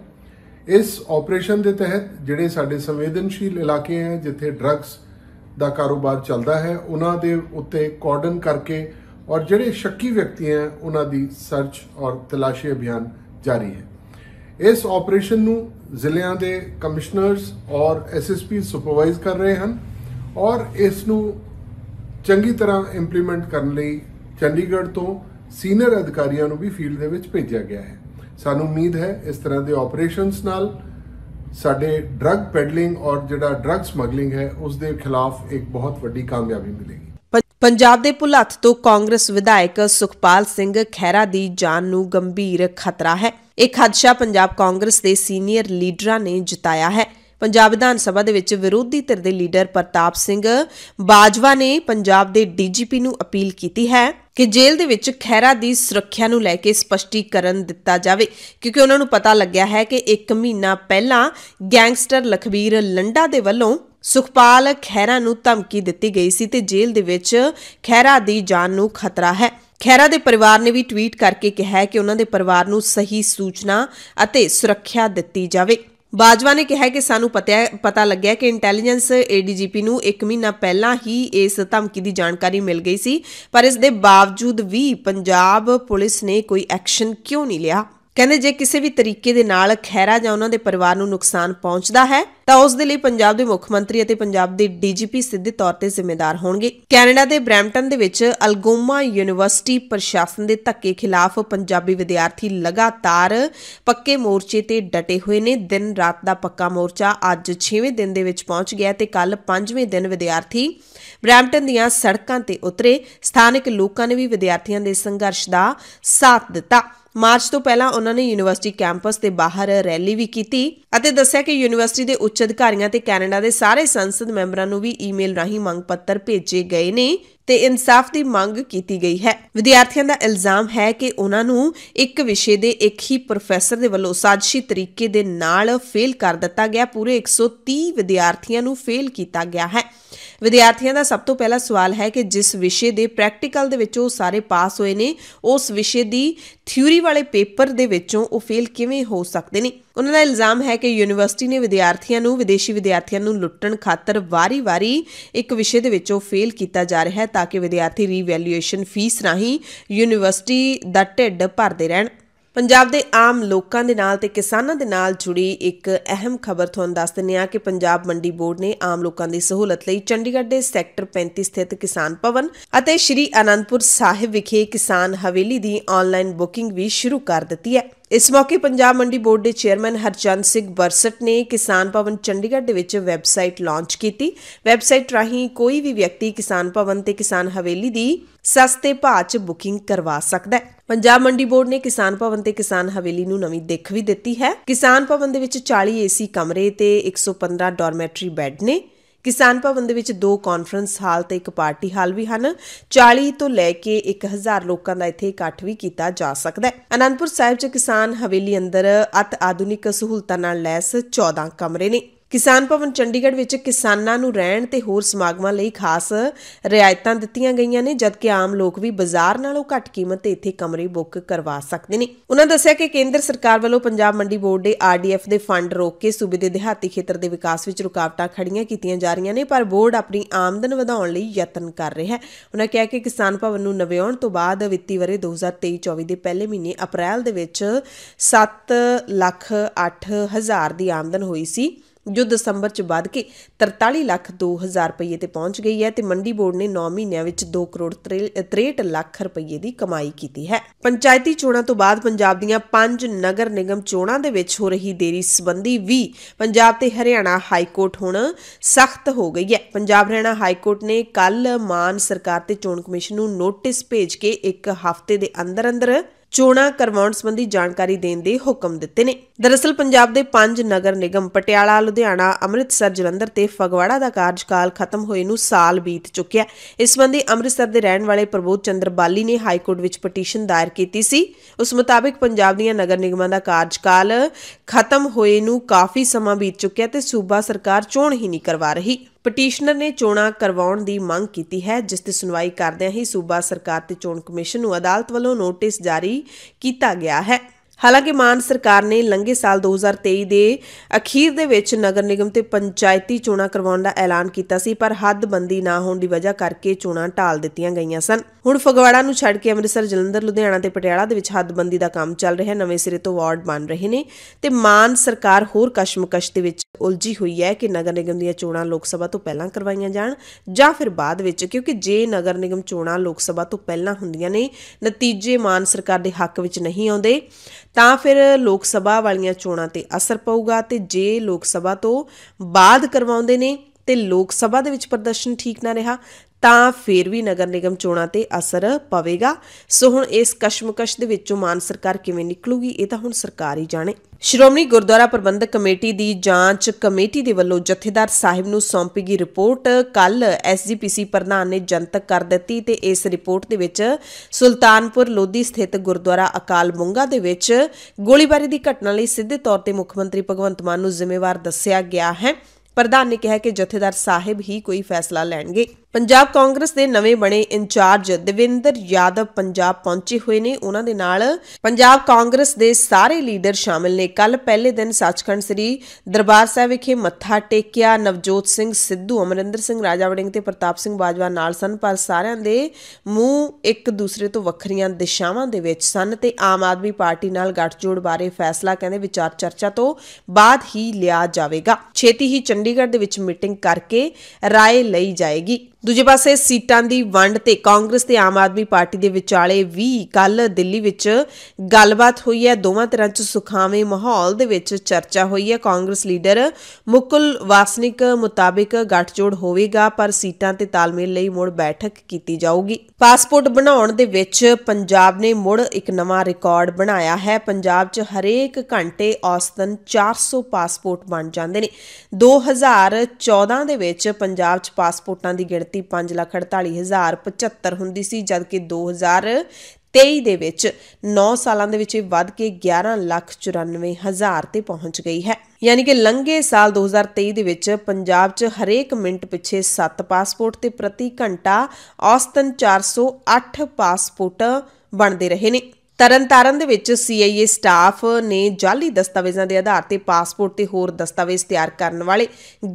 ਇਸ ਆਪਰੇਸ਼ਨ ਦੇ ਤਹਿਤ ਜਿਹੜੇ ਸਾਡੇ ਸੰਵੇਦਨਸ਼ੀਲ ਇਲਾਕੇ ਹੈ ਜਿੱਥੇ ਡਰੱਗਸ ਦਾ ਕਾਰੋਬਾਰ ਚੱਲਦਾ ਹੈ ਉਹਨਾਂ ਦੇ ਉੱਤੇ ਕਾਰਡਨ ਕਰਕੇ ਔਰ ਜਿਹੜੇ ਸ਼ੱਕੀ ਵਿਅਕਤੀ ਹੈ ਉਹਨਾਂ ਦੀ ਸਰਚ ਔਰ ਤਲਾਸ਼ੀ ਅਭਿਆਨ ਜਾਰੀ ਹੈ ਇਸ ਆਪਰੇਸ਼ਨ ਨੂੰ ਜ਼ਿਲ੍ਹਿਆਂ ਦੇ ਕਮਿਸ਼ਨਰਸ ਔਰ ਐਸਐਸਪੀ ਸੁਪਰਵਾਈਜ਼ ਕਰ ਰਹੇ ਹਨ ਔਰ ਇਸ ਨੂੰ ਚੰਗੀ ਤਰ੍ਹਾਂ ਇੰਪਲੀਮੈਂਟ ਕਰਨ ਲਈ ਚੰਡੀਗੜ੍ਹ ਤੋਂ ਸੀਨੀਅਰ ਅਧਿਕਾਰੀਆਂ ਨੂੰ ਵੀ ਫੀਲਡ ਦੇ ਵਿੱਚ ਭੇਜਿਆ ਗਿਆ ਹੈ ਸਾਨੂੰ ਉਮੀਦ ਹੈ ਇਸ ਤਰ੍ਹਾਂ ਦੇ ਆਪਰੇਸ਼ਨਸ ਨਾਲ ਸਾਡੇ ਡਰੱਗ ਪੈਡਲਿੰਗ ਔਰ ਜਿਹੜਾ ਡਰੱਗ ਸਮਗਲਿੰਗ ਹੈ ਉਸ ਦੇ ਖਿਲਾਫ ਇੱਕ ਬਹੁਤ ਵੱਡੀ ਕਾਮਯਾਬੀ ਮਿਲੇਗੀ ਪੰਜਾਬ ਦੇ ਭੁਲੱਥ ਤੋਂ ਕਾਂਗਰਸ ਵਿਧਾਇਕ ਸੁਖਪਾਲ ਸਿੰਘ ਖਹਿਰਾ ਦੀ ਜਾਨ ਨੂੰ ਗੰਭੀਰ ਖਤਰਾ ਹੈ ਇਹ ਖਦਸ਼ਾ ਪੰਜਾਬ ਕਾਂਗਰਸ ਦੇ ਸੀਨੀਅਰ ਲੀਡਰਾਂ ਨੇ ਜਤਾਇਆ ਹੈ ਪੰਜਾਬ ਵਿਧਾਨ ਸਭਾ ਦੇ ਵਿੱਚ ਵਿਰੋਧੀ ਧਿਰ ਦੇ ਲੀਡਰ ਪ੍ਰਤਾਪ ਸਿੰਘ ਬਾਜਵਾ ਨੇ ਪੰਜਾਬ ਦੇ ਡੀਜੀਪੀ ਨੂੰ ਅਪੀਲ ਕੀਤੀ ਹੈ ਕਿ ਜੇਲ੍ਹ ਦੇ ਵਿੱਚ ਖੈਰਾ ਦੀ ਸੁਰੱਖਿਆ ਨੂੰ ਲੈ ਕੇ ਸਪਸ਼ਟੀਕਰਨ ਦਿੱਤਾ ਜਾਵੇ ਕਿਉਂਕਿ ਉਹਨਾਂ ਨੂੰ ਪਤਾ ਲੱਗਿਆ ਹੈ ਕਿ 1 ਮਹੀਨਾ ਪਹਿਲਾਂ ਗੈਂਗਸਟਰ ਲਖਵੀਰ ਲੰਡਾ ਦੇ ਵੱਲੋਂ ਸੁਖਪਾਲ ਖੈਰਾ ਨੂੰ ਧਮਕੀ ਦਿੱਤੀ ਗਈ ਸੀ ਤੇ ਜੇਲ੍ਹ ਦੇ ਵਿੱਚ ਖੈਰਾ ਦੀ ਜਾਨ ਨੂੰ ਖਤਰਾ ਹੈ ਖੈਰਾ ਦੇ ਪਰਿਵਾਰ ਨੇ ਵੀ ਟਵੀਟ ਕਰਕੇ ਕਿਹਾ ਹੈ ਕਿ ਉਹਨਾਂ ਦੇ ਪਰਿਵਾਰ ਨੂੰ ਸਹੀ ਸੂਚਨਾ ਅਤੇ ਸੁਰੱਖਿਆ ਦਿੱਤੀ ਜਾਵੇ ਬਾਜਵਾ ਨੇ ਕਿਹਾ ਕਿ ਸਾਨੂੰ ਪਤਾ ਲੱਗਿਆ ਕਿ ਇੰਟੈਲੀਜੈਂਸ ਏਡੀਜੀਪੀ ਨੂੰ 1 ਮਹੀਨਾ ਪਹਿਲਾਂ ਹੀ ਇਸ ਧਮਕੀ ਦੀ ਜਾਣਕਾਰੀ ਮਿਲ ਗਈ ਸੀ ਪਰ ਇਸ ਦੇ ਬਾਵਜੂਦ ਵੀ ਪੰਜਾਬ ਪੁਲਿਸ ਨੇ ਕੋਈ ਐਕਸ਼ਨ ਕਿਉਂ ਨਹੀਂ ਲਿਆ ਕਹਿੰਦੇ ਜੇ ਕਿਸੇ ਵੀ ਤਰੀਕੇ ਦੇ ਨਾਲ ਖੈਰਾ ਜਾਂ ਉਹਨਾਂ ਦੇ ਪਰਿਵਾਰ ਨੂੰ ਨੁਕਸਾਨ ਪਹੁੰਚਦਾ ਹੈ ਤਾਂ ਉਸ ਦੇ ਲਈ ਪੰਜਾਬ ਦੇ ਮੁੱਖ ਮੰਤਰੀ ਅਤੇ ਪੰਜਾਬ ਦੇ ਡੀਜੀਪੀ ਸਿੱਧੇ ਤੌਰ ਤੇ ਜ਼ਿੰਮੇਵਾਰ ਹੋਣਗੇ ਕੈਨੇਡਾ ਦੇ ਬ੍ਰੈਂਟਨ ਦੇ ਵਿੱਚ ਅਲਗੋਮਾ ਯੂਨੀਵਰਸਿਟੀ ਪ੍ਰਸ਼ਾਸਨ ਦੇ ਧੱਕੇ ਖਿਲਾਫ ਪੰਜਾਬੀ ਵਿਦਿਆਰਥੀ ਲਗਾਤਾਰ ਪੱਕੇ ਮੋਰਚੇ ਤੇ ਡਟੇ ਹੋਏ ਨੇ ਦਿਨ ਰਾਤ ਦਾ ਪੱਕਾ ਮੋਰਚਾ ਅੱਜ 6ਵੇਂ ਦਿਨ ਦੇ ਵਿੱਚ ਪਹੁੰਚ ਗਿਆ ਤੇ ਕੱਲ 5ਵੇਂ ਦਿਨ ਵਿਦਿਆਰਥੀ ਬ੍ਰੈਂਟਨ ਦੀਆਂ ਸੜਕਾਂ ਤੇ ਉਤਰੇ ਸਥਾਨਕ ਲੋਕਾਂ ਨੇ ਵੀ ਵਿਦਿਆਰਥੀਆਂ ਦੇ ਸੰਘਰਸ਼ ਦਾ ਸਾਥ ਦਿੱਤਾ ਮਾਰਚ ਤੋਂ ਪਹਿਲਾਂ ਉਹਨਾਂ ਨੇ ਯੂਨੀਵਰਸਿਟੀ ਕੈਂਪਸ ਦੇ ਬਾਹਰ ਰੈਲੀ ਵੀ ਕੀਤੀ ਅਤੇ ਦੱਸਿਆ ਕਿ ਯੂਨੀਵਰਸਿਟੀ ਦੇ ਉੱਚ ਅਧਿਕਾਰੀਆਂ ਤੇ ਕੈਨੇਡਾ ਦੇ ਸਾਰੇ ਸੰਸਦ ਮੈਂਬਰਾਂ ਨੂੰ ਵੀ ਈਮੇਲ ਰਾਹੀਂ ਮੰਗ ਪੱਤਰ ਭੇਜੇ ਗਏ ਨੇ ਤੇ ਇਨਸਾਫ ਦੀ ਮੰਗ ਕੀਤੀ ਗਈ ਹੈ ਵਿਦਿਆਰਥੀਆਂ ਦਾ ਇਲਜ਼ਾਮ ਹੈ ਕਿ ਉਹਨਾਂ ਨੂੰ ਇੱਕ ਵਿਸ਼ੇ ਦੇ ਇੱਕ ਹੀ ਪ੍ਰੋਫੈਸਰ ਦੇ ਵੱਲੋਂ ਸਾਜ਼ਿਸ਼ੀ ਤਰੀਕੇ ਦੇ ਨਾਲ ਫੇਲ ਕਰ ਦਿੱਤਾ ਗਿਆ ਪੂਰੇ 130 ਵਿਦਿਆਰਥੀਆਂ ਨੂੰ ਫੇਲ ਕੀਤਾ ਗਿਆ ਹੈ ਵਿਦਿਆਰਥੀਆਂ ਦਾ ਸਭ ਤੋਂ ਪਹਿਲਾ ਸਵਾਲ ਹੈ ਕਿ ਜਿਸ ਵਿਸ਼ੇ ਦੇ ਪ੍ਰੈਕਟੀਕਲ ਦੇ ਵਿੱਚੋਂ ਸਾਰੇ ਪਾਸ ਹੋਏ ਨੇ ਉਸ ਵਿਸ਼ੇ ਦੀ ਥਿਊਰੀ ਵਾਲੇ ਪੇਪਰ ਦੇ ਵਿੱਚੋਂ ਉਹ ਫੇਲ ਕਿਵੇਂ ਹੋ ਸਕਦੇ ਨੇ ਉਹਨਾਂ ਦਾ ਇਲਜ਼ਾਮ ਹੈ ਕਿ ਯੂਨੀਵਰਸਿਟੀ ਨੇ ਵਿਦਿਆਰਥੀਆਂ ਨੂੰ ਵਿਦੇਸ਼ੀ ਵਿਦਿਆਰਥੀਆਂ ਨੂੰ ਲੁੱਟਣ ਖਾਤਰ ਵਾਰੀ-ਵਾਰੀ ਇੱਕ ਵਿਸ਼ੇ ਦੇ ਵਿੱਚੋਂ ਫੇਲ ਕੀਤਾ ਜਾ ਰਿਹਾ ਹੈ ਤਾਂ ਕਿ ਵਿਦਿਆਰਥੀ ਰੀਵੈਲਿਊਏਸ਼ਨ ਫੀਸ ਰਾਹੀਂ ਯੂਨੀਵਰਸਿਟੀ ਦਾ ਢਿੱਡ ਭਰਦੇ ਰਹਿਣ ਪੰਜਾਬ ਦੇ ਆਮ ਲੋਕਾਂ ਦੇ ਨਾਲ ਤੇ ਕਿਸਾਨਾਂ ਦੇ ਨਾਲ ਜੁੜੀ ਇੱਕ ਅਹਿਮ ਖਬਰ ਤੁਹਾਨੂੰ ਦੱਸ ਦਿੰਨੇ ਆ ਕਿ ਪੰਜਾਬ ਮੰਡੀ ਬੋਰਡ ਨੇ ਆਮ ਲੋਕਾਂ ਦੀ ਸਹੂਲਤ ਲਈ ਚੰਡੀਗੜ੍ਹ ਦੇ ਸੈਕਟਰ 35 ਸਥਿਤ ਕਿਸਾਨ ਭਵਨ ਅਤੇ ਸ਼੍ਰੀ ਅਨੰਦਪੁਰ ਸਾਹਿਬ ਵਿਖੇ ਕਿਸਾਨ ਹਵੇਲੀ ਦੀ ਆਨਲਾਈਨ ਬੁਕਿੰਗ ਵੀ ਸ਼ੁਰੂ ਕਰ ਦਿੱਤੀ ਹੈ ਇਸ ਮੌਕੇ ਪੰਜਾਬ ਮੰਡੀ ਬੋਰਡ ਦੇ ਚੇਅਰਮੈਨ ਹਰਚੰਦ ਸਿੰਘ ਬਰਸਟ ਨੇ ਕਿਸਾਨ ਭਵਨ ਚੰਡੀਗੜ੍ਹ ਦੇ ਵਿੱਚ ਵੈਬਸਾਈਟ ਲਾਂਚ ਕੀਤੀ ਵੈਬਸਾਈਟ ਰਾਹੀਂ ਕੋਈ ਵੀ ਵਿਅਕਤੀ ਕਿਸਾਨ ਭਵਨ ਤੇ ਕਿਸਾਨ ਹਵੇਲੀ ਦੀ ਸਸਤੇ ਭਾਅ 'ਚ ਬੁਕਿੰਗ ਕਰਵਾ ਸਕਦਾ ਹੈ ਪੰਜਾਬ ਮੰਡੀ ਬੋਰਡ ਨੇ ਕਿਸਾਨ ਭਵਨ ਤੇ ਕਿਸਾਨ ਹਵੇਲੀ ਨੂੰ ਨਵੀਂ ਦਿੱਖ ਵੀ ਦਿੱਤੀ ਹੈ ਕਿਸਾਨ ਭਵਨ ਦੇ ਵਿੱਚ 40 ਏਸੀ ਕਮਰੇ ਤੇ 115 ਡਾਰਮੈਟਰੀ ਬੈੱਡ ਨੇ ਕਿਸਾਨ ਭਵਨ ਦੇ ਵਿੱਚ ਦੋ ਕਾਨਫਰੰਸ ਹਾਲ ਤੇ ਇੱਕ ਪਾਰਟੀ ਹਾਲ ਵੀ ਹਨ 40 ਤੋਂ ਲੈ ਕੇ 1000 ਲੋਕਾਂ ਦਾ ਇੱਥੇ ਇਕੱਠ ਵੀ ਕੀਤਾ ਜਾ ਸਕਦਾ ਹੈ ਅਨੰਦਪੁਰ ਸਾਹਿਬ 'ਚ ਕਿਸਾਨ ਹਵੇਲੀ ਅੰਦਰ ਅਤ ਆਧੁਨਿਕ ਸਹੂਲਤਾਂ ਨਾਲ ਲੈਸ 14 ਕਮਰੇ ਨੇ ਕਿਸਾਨ ਭਵਨ ਚੰਡੀਗੜ੍ਹ ਵਿੱਚ ਕਿਸਾਨਾਂ ਨੂੰ ਰਹਿਣ ਤੇ ਹੋਰ ਸਮਾਗਮਾਂ ਲਈ ਖਾਸ ਰਿਆਇਤਾਂ ਦਿੱਤੀਆਂ ਗਈਆਂ ਨੇ ਜਦਕਿ ਆਮ ਲੋਕ ਵੀ ਬਾਜ਼ਾਰ ਨਾਲੋਂ ਘੱਟ ਕੀਮਤ ਤੇ ਇੱਥੇ ਕਮਰੇ ਬੁੱਕ ਕਰਵਾ ਸਕਦੇ ਨੇ ਉਹਨਾਂ ਦੱਸਿਆ ਕਿ ਕੇਂਦਰ ਸਰਕਾਰ ਵੱਲੋਂ ਪੰਜਾਬ ਮੰਡੀ ਬੋਰਡ ਦੇ ਆਰਡੀਐਫ ਦੇ ਫੰਡ ਰੋਕ ਕੇ ਸੂਬੇ ਦੇ ਦਿਹਾਤੀ ਖੇਤਰ ਦੇ ਵਿਕਾਸ ਵਿੱਚ ਰੁਕਾਵਟਾਂ ਖੜੀਆਂ ਕੀਤੀਆਂ ਜਾ ਰਹੀਆਂ ਨੇ ਪਰ ਬੋਰਡ ਆਪਣੀ ਆਮਦਨ ਵਧਾਉਣ ਲਈ ਯਤਨ ਕਰ ਰਿਹਾ ਹੈ ਉਹਨਾਂ ਕਿਹਾ ਕਿ ਕਿਸਾਨ ਭਵਨ ਨੂੰ ਨਵਿਆਉਣ ਤੋਂ ਬਾਅਦ ਵਿੱਤੀ ਵਰੇ 2023-24 ਦੇ ਪਹਿਲੇ ਮਹੀਨੇ ਅਪ੍ਰੈਲ ਦੇ ਵਿੱਚ 7 ਲੱਖ 8 ਹਜ਼ਾਰ ਦੀ ਆਮਦਨ ਹੋਈ ਸੀ ਜੋ ਦਸੰਬਰ ਚ ਵਧ ਕੇ 43 ਲੱਖ 2000 ਰੁਪਏ ਤੇ ਪਹੁੰਚ ਗਈ ਹੈ ਤੇ ਮੰਡੀ ਬੋਰਡ ਨੇ 9 ਮਹੀਨਿਆਂ ਵਿੱਚ 2 ਕਰੋੜ 63 ਲੱਖ ਰੁਪਏ ਦੀ ਕਮਾਈ ਕੀਤੀ ਹੈ ਪੰਚਾਇਤੀ ਚੋਣਾਂ ਤੋਂ ਬਾਅਦ ਪੰਜਾਬ ਦੀਆਂ ਪੰਜ ਨਗਰ ਨਿਗਮ ਚੋਣਾਂ ਦੇ ਵਿੱਚ ਹੋ ਰਹੀ ਦੇਰੀ ਸੰਬੰਧੀ ਵੀ ਪੰਜਾਬ ਤੇ ਹਰਿਆਣਾ ਹਾਈ ਕੋਰਟ ਹੁਣ ਸਖਤ ਹੋ ਗਈ ਹੈ ਪੰਜਾਬ ਹਰਿਆਣਾ ਹਾਈ ਕੋਰਟ ਨੇ ਕੱਲ ਮਾਨ ਸਰਕਾਰ ਤੇ ਚੋਣ ਕਮਿਸ਼ਨ ਨੂੰ ਨੋਟਿਸ ਭੇਜ ਕੇ ਇੱਕ ਹਫ਼ਤੇ ਦੇ ਅੰਦਰ ਅੰਦਰ ਚੋਣਾਂ ਕਰਵਾਉਣ ਸੰਬੰਧੀ ਜਾਣਕਾਰੀ ਦੇਣ ਦੇ ਹੁਕਮ ਦਿੱਤੇ ਨੇ ਦਰਅਸਲ ਪੰਜਾਬ ਦੇ ਪੰਜ ਨਗਰ ਨਿਗਮ ਪਟਿਆਲਾ ਲੁਧਿਆਣਾ ਅੰਮ੍ਰਿਤਸਰ ਜਲੰਧਰ ਤੇ ਫਗਵਾੜਾ ਦਾ ਕਾਰਜਕਾਲ ਖਤਮ ਹੋਏ ਨੂੰ ਸਾਲ ਬੀਤ ਚੁੱਕਿਆ ਇਸ ਸੰਬੰਧੀ ਅੰਮ੍ਰਿਤਸਰ ਦੇ ਰਹਿਣ ਵਾਲੇ ਪ੍ਰਬੋਧ ਚੰਦਰ ਬਾਲੀ ਨੇ ਹਾਈ ਕੋਰਟ ਵਿੱਚ ਪਟੀਸ਼ਨ ਦਾਇਰ ਕੀਤੀ ਸੀ ਉਸ ਮੁਤਾਬਕ ਪੰਜਾਬ ਦੀਆਂ ਨਗਰ ਨਿਗਮਾਂ ਦਾ ਕਾਰਜਕਾਲ ਖਤਮ ਹੋਏ ਨੂੰ ਕਾਫੀ ਸਮਾਂ ਬੀਤ ਚੁੱਕਿਆ ਤੇ ਸੂਬਾ ਸਰਕਾਰ ਚੋਣ ਹੀ ਨਹੀਂ ਕਰਵਾ ਰਹੀ ਪਟੀਸ਼ਨਰ ਨੇ ਚੋਣਾਂ ਕਰਵਾਉਣ ਦੀ ਮੰਗ ਕੀਤੀ ਹੈ ਜਿਸ ਤੇ ਸੁਣਵਾਈ ਕਰਦਿਆਂ ਹੀ ਸੂਬਾ ਸਰਕਾਰ ਤੇ ਚੋਣ ਕਮਿਸ਼ਨ ਨੂੰ ਅਦਾਲਤ ਵੱਲੋਂ ਨੋਟਿਸ ਜਾਰੀ ਕੀਤਾ ਗਿਆ ਹੈ ਹਾਲਾਂਕਿ ਮਾਨ ਸਰਕਾਰ ਨੇ ਲੰਘੇ ਸਾਲ 2023 ਦੇ ਅਖੀਰ ਦੇ ਵਿੱਚ ਨਗਰ ਨਿਗਮ ਤੇ ਪੰਚਾਇਤੀ ਚੋਣਾਂ ਕਰਵਾਉਣ ਦਾ ਐਲਾਨ ਕੀਤਾ ਸੀ ਪਰ ਹੱਦਬੰਦੀ ਨਾ ਹੋਣ ਦੀ ਵਜ੍ਹਾ ਕਰਕੇ ਚੋਣਾਂ ਟਾਲ ਦਿੱਤੀਆਂ ਗਈਆਂ ਸਨ ਹੁਣ ਫਗਵਾੜਾ ਨੂੰ ਛੱਡ ਕੇ ਅੰਮ੍ਰਿਤਸਰ ਜਲੰਧਰ ਲੁਧਿਆਣਾ ਤੇ ਪਟਿਆਲਾ ਦੇ ਵਿੱਚ ਹੱਦਬੰਦੀ ਦਾ ਕੰਮ ਚੱਲ ਰਿਹਾ ਨਵੇਂ ਸਿਰੇ ਤੋਂ ਵਾਰਡ ਬਣ ਰਹੇ ਨੇ ਤੇ ਮਾਨ ਸਰਕਾਰ ਹੋਰ ਕਸ਼ਮਕਸ਼ ਦੇ ਵਿੱਚ ਉਲਝੀ ਹੋਈ ਹੈ ਕਿ ਨਗਰ ਨਿਗਮ ਦੀਆਂ ਚੋਣਾਂ ਲੋਕ ਸਭਾ ਤੋਂ ਪਹਿਲਾਂ ਕਰਵਾਈਆਂ ਜਾਣ ਜਾਂ ਫਿਰ ਬਾਅਦ ਵਿੱਚ ਕਿਉਂਕਿ ਜੇ ਨਗਰ ਨਿਗਮ ਚੋਣਾਂ ਲੋਕ ਸਭਾ ਤੋਂ ਪਹਿਲਾਂ ਹੁੰਦੀਆਂ ਨੇ ਨਤੀਜੇ ਮਾਨ ਸਰਕਾਰ ਦੇ ਹੱਕ ਵਿੱਚ ਨਹੀਂ ਆਉਂਦੇ ਤਾਂ ਫਿਰ ਲੋਕ ਸਭਾ ਵਾਲੀਆਂ ਚੋਣਾਂ ਤੇ ਅਸਰ ਪਊਗਾ ਤੇ ਜੇ ਲੋਕ ਸਭਾ ਤੋਂ ਬਾਅਦ ਕਰਵਾਉਂਦੇ ਨੇ ਤੇ ਲੋਕ ਸਭਾ ਦੇ ਵਿੱਚ ਪ੍ਰਦਰਸ਼ਨ ਠੀਕ ਨਾ ਰਿਹਾ ਤਾਂ ਫਿਰ ਵੀ ਨਗਰ ਨਿਗਮ ਚੋਣਾਂ ਤੇ ਅਸਰ ਪਵੇਗਾ ਸੋ ਹੁਣ ਇਸ ਕਸ਼ਮਕਸ਼ ਦੇ ਵਿੱਚੋਂ ਮਾਨ ਸਰਕਾਰ ਕਿਵੇਂ ਨਿਕਲੂਗੀ ਇਹ ਤਾਂ ਹੁਣ ਸਰਕਾਰ ਹੀ ਜਾਣੇ ਸ਼੍ਰੋਮਣੀ ਗੁਰਦੁਆਰਾ ਪ੍ਰਬੰਧਕ ਕਮੇਟੀ ਦੀ ਜਾਂਚ ਕਮੇਟੀ ਦੇ ਵੱਲੋਂ ਜਥੇਦਾਰ ਸਾਹਿਬ ਨੂੰ ਸੌਂਪੀ ਗਈ ਰਿਪੋਰਟ ਕੱਲ ਐਸਜੀਪੀਸੀ ਪ੍ਰਧਾਨ ਨੇ ਜਨਤਕ ਕਰ ਦਿੱਤੀ ਤੇ ਇਸ ਰਿਪੋਰਟ ਦੇ ਵਿੱਚ ਸੁਲਤਾਨਪੁਰ ਲੋਧੀ ਸਥਿਤ ਗੁਰਦੁਆਰਾ ਅਕਾਲ ਮੁੰਗਾ ਦੇ ਵਿੱਚ ਗੋਲੀਬਾਰੀ ਦੀ ਘਟਨਾ ਲਈ ਸਿੱਧੇ ਤੌਰ ਤੇ ਮੁੱਖ ਮੰਤਰੀ ਭਗਵੰਤ ਮਾਨ ਨੂੰ ਜ਼ਿੰਮੇਵਾਰ ਦੱਸਿਆ ਗਿਆ ਹੈ ਪ੍ਰਧਾਨ ਨੇ ਕਿਹਾ ਕਿ ਜਥੇਦਾਰ ਸਾਹਿਬ ਹੀ ਕੋਈ ਫੈਸਲਾ ਲੈਣਗੇ ਪੰਜਾਬ ਕਾਂਗਰਸ ਦੇ ਨਵੇਂ ਬਣੇ ਇੰਚਾਰਜ ਦਵਿੰਦਰ ਯਾਦਵ ਪੰਜਾਬ ਪਹੁੰਚੇ ਹੋਏ ਨੇ ਉਹਨਾਂ ਦੇ ਨਾਲ ਪੰਜਾਬ ਕਾਂਗਰਸ ਦੇ ਸਾਰੇ ਲੀਡਰ ਸ਼ਾਮਿਲ ਨੇ ਕੱਲ ਪਹਿਲੇ ਦਿਨ ਸੱਚਖੰਡ ਸ੍ਰੀ ਦਰਬਾਰ ਸਾਹਿਬ ਵਿਖੇ ਮੱਥਾ ਟੇਕਿਆ ਨਵਜੋਤ ਸਿੰਘ ਸਿੱਧੂ ਅਮਰਿੰਦਰ ਸਿੰਘ ਰਾਜਾ ਵੜਿੰਗ ਤੇ ਪ੍ਰਤਾਪ ਸਿੰਘ ਬਾਜਵਾ ਨਾਲ ਸਨ ਪਰ ਸਾਰਿਆਂ ਦੇ ਮੂੰਹ ਇੱਕ ਦੂਸਰੇ ਤੋਂ ਵੱਖਰੀਆਂ ਦਿਸ਼ਾਵਾਂ ਦੇ ਵਿੱਚ ਸਨ ਤੇ ਆਮ ਆਦਮੀ ਪਾਰਟੀ ਨਾਲ ਗੱਠਜੋੜ ਬਾਰੇ ਫੈਸਲਾ ਕਹਿੰਦੇ ਵਿਚਾਰ ਚਰਚਾ ਤੋਂ ਬਾਅਦ ਹੀ ਲਿਆ ਜਾਵੇਗਾ ਛੇਤੀ ਹੀ ਚੰਡੀਗੜ੍ਹ ਦੇ ਵਿੱਚ ਮੀਟਿੰਗ ਕਰਕੇ ਰਾਏ ਲਈ ਜਾਏਗੀ ਦੂਜੇ ਪਾਸੇ ਸੀਟਾਂ ਦੀ ਵੰਡ ਤੇ ਕਾਂਗਰਸ ਤੇ ਆਮ ਆਦਮੀ ਪਾਰਟੀ ਦੇ ਵਿਚਾਲੇ ਵੀ ਕੱਲ ਦਿੱਲੀ ਵਿੱਚ ਗੱਲਬਾਤ ਹੋਈ ਹੈ ਦੋਵਾਂ ਤਰ੍ਹਾਂ 'ਚ ਸੁਖਾਵੇਂ ਮਾਹੌਲ ਦੇ ਵਿੱਚ ਚਰਚਾ ਹੋਈ ਹੈ ਕਾਂਗਰਸ ਲੀਡਰ ਮੁਕਲ ਵਾਸਨਿਕ ਮੁਤਾਬਿਕ ਗੱਠਜੋੜ ਹੋਵੇਗਾ ਪਰ ਸੀਟਾਂ ਤੇ ਤਾਲਮੇਲ ਲਈ ਮੁੜ ਬੈਠਕ ਕੀਤੀ ਜਾਊਗੀ ਪਾਸਪੋਰਟ ਬਣਾਉਣ ਦੇ ਵਿੱਚ ਪੰਜਾਬ ਨੇ ਮੁੜ ਇੱਕ ਨਵਾਂ ਰਿਕਾਰਡ ਬਣਾਇਆ ਹੈ ਪੰਜਾਬ 'ਚ ਹਰੇਕ ਘੰਟੇ ਔਸਤਨ 400 ਪਾਸਪੋਰਟ ਬਣ ਜਾਂਦੇ ਨੇ 2014 ਦੇ ਵਿੱਚ ਪੰਜਾਬ 'ਚ ਪਾਸਪੋਰਟਾਂ ਦੀ ਗਿਣਤੀ ਗਿਣਤੀ 548075 ਹੁੰਦੀ ਸੀ ਜਦ ਕਿ 2023 ਦੇ ਵਿੱਚ 9 ਸਾਲਾਂ ਦੇ ਵਿੱਚ ਇਹ ਵੱਧ ਕੇ 11,94,000 ਤੇ ਪਹੁੰਚ ਗਈ ਹੈ ਯਾਨੀ ਕਿ ਲੰਘੇ ਸਾਲ 2023 ਦੇ ਵਿੱਚ ਪੰਜਾਬ 'ਚ ਹਰੇਕ ਮਿੰਟ ਪਿੱਛੇ 7 ਪਾਸਪੋਰਟ ਤੇ ਪ੍ਰਤੀ ਘੰਟਾ ਔਸਤਨ 408 ਪਾਸਪੋਰਟ ਬਣਦੇ ਰਹੇ ਨੇ ਤਰਨਤਾਰਨ ਦੇ ਵਿੱਚ ਸੀਆਈਏ ਸਟਾਫ ਨੇ ਜਾਲੀ ਦਸਤਾਵੇਜ਼ਾਂ ਦੇ ਆਧਾਰ ਤੇ ਪਾਸਪੋਰਟ ਤੇ ਹੋਰ ਦਸਤਾਵੇਜ਼ ਤਿਆਰ ਕਰਨ ਵਾਲੇ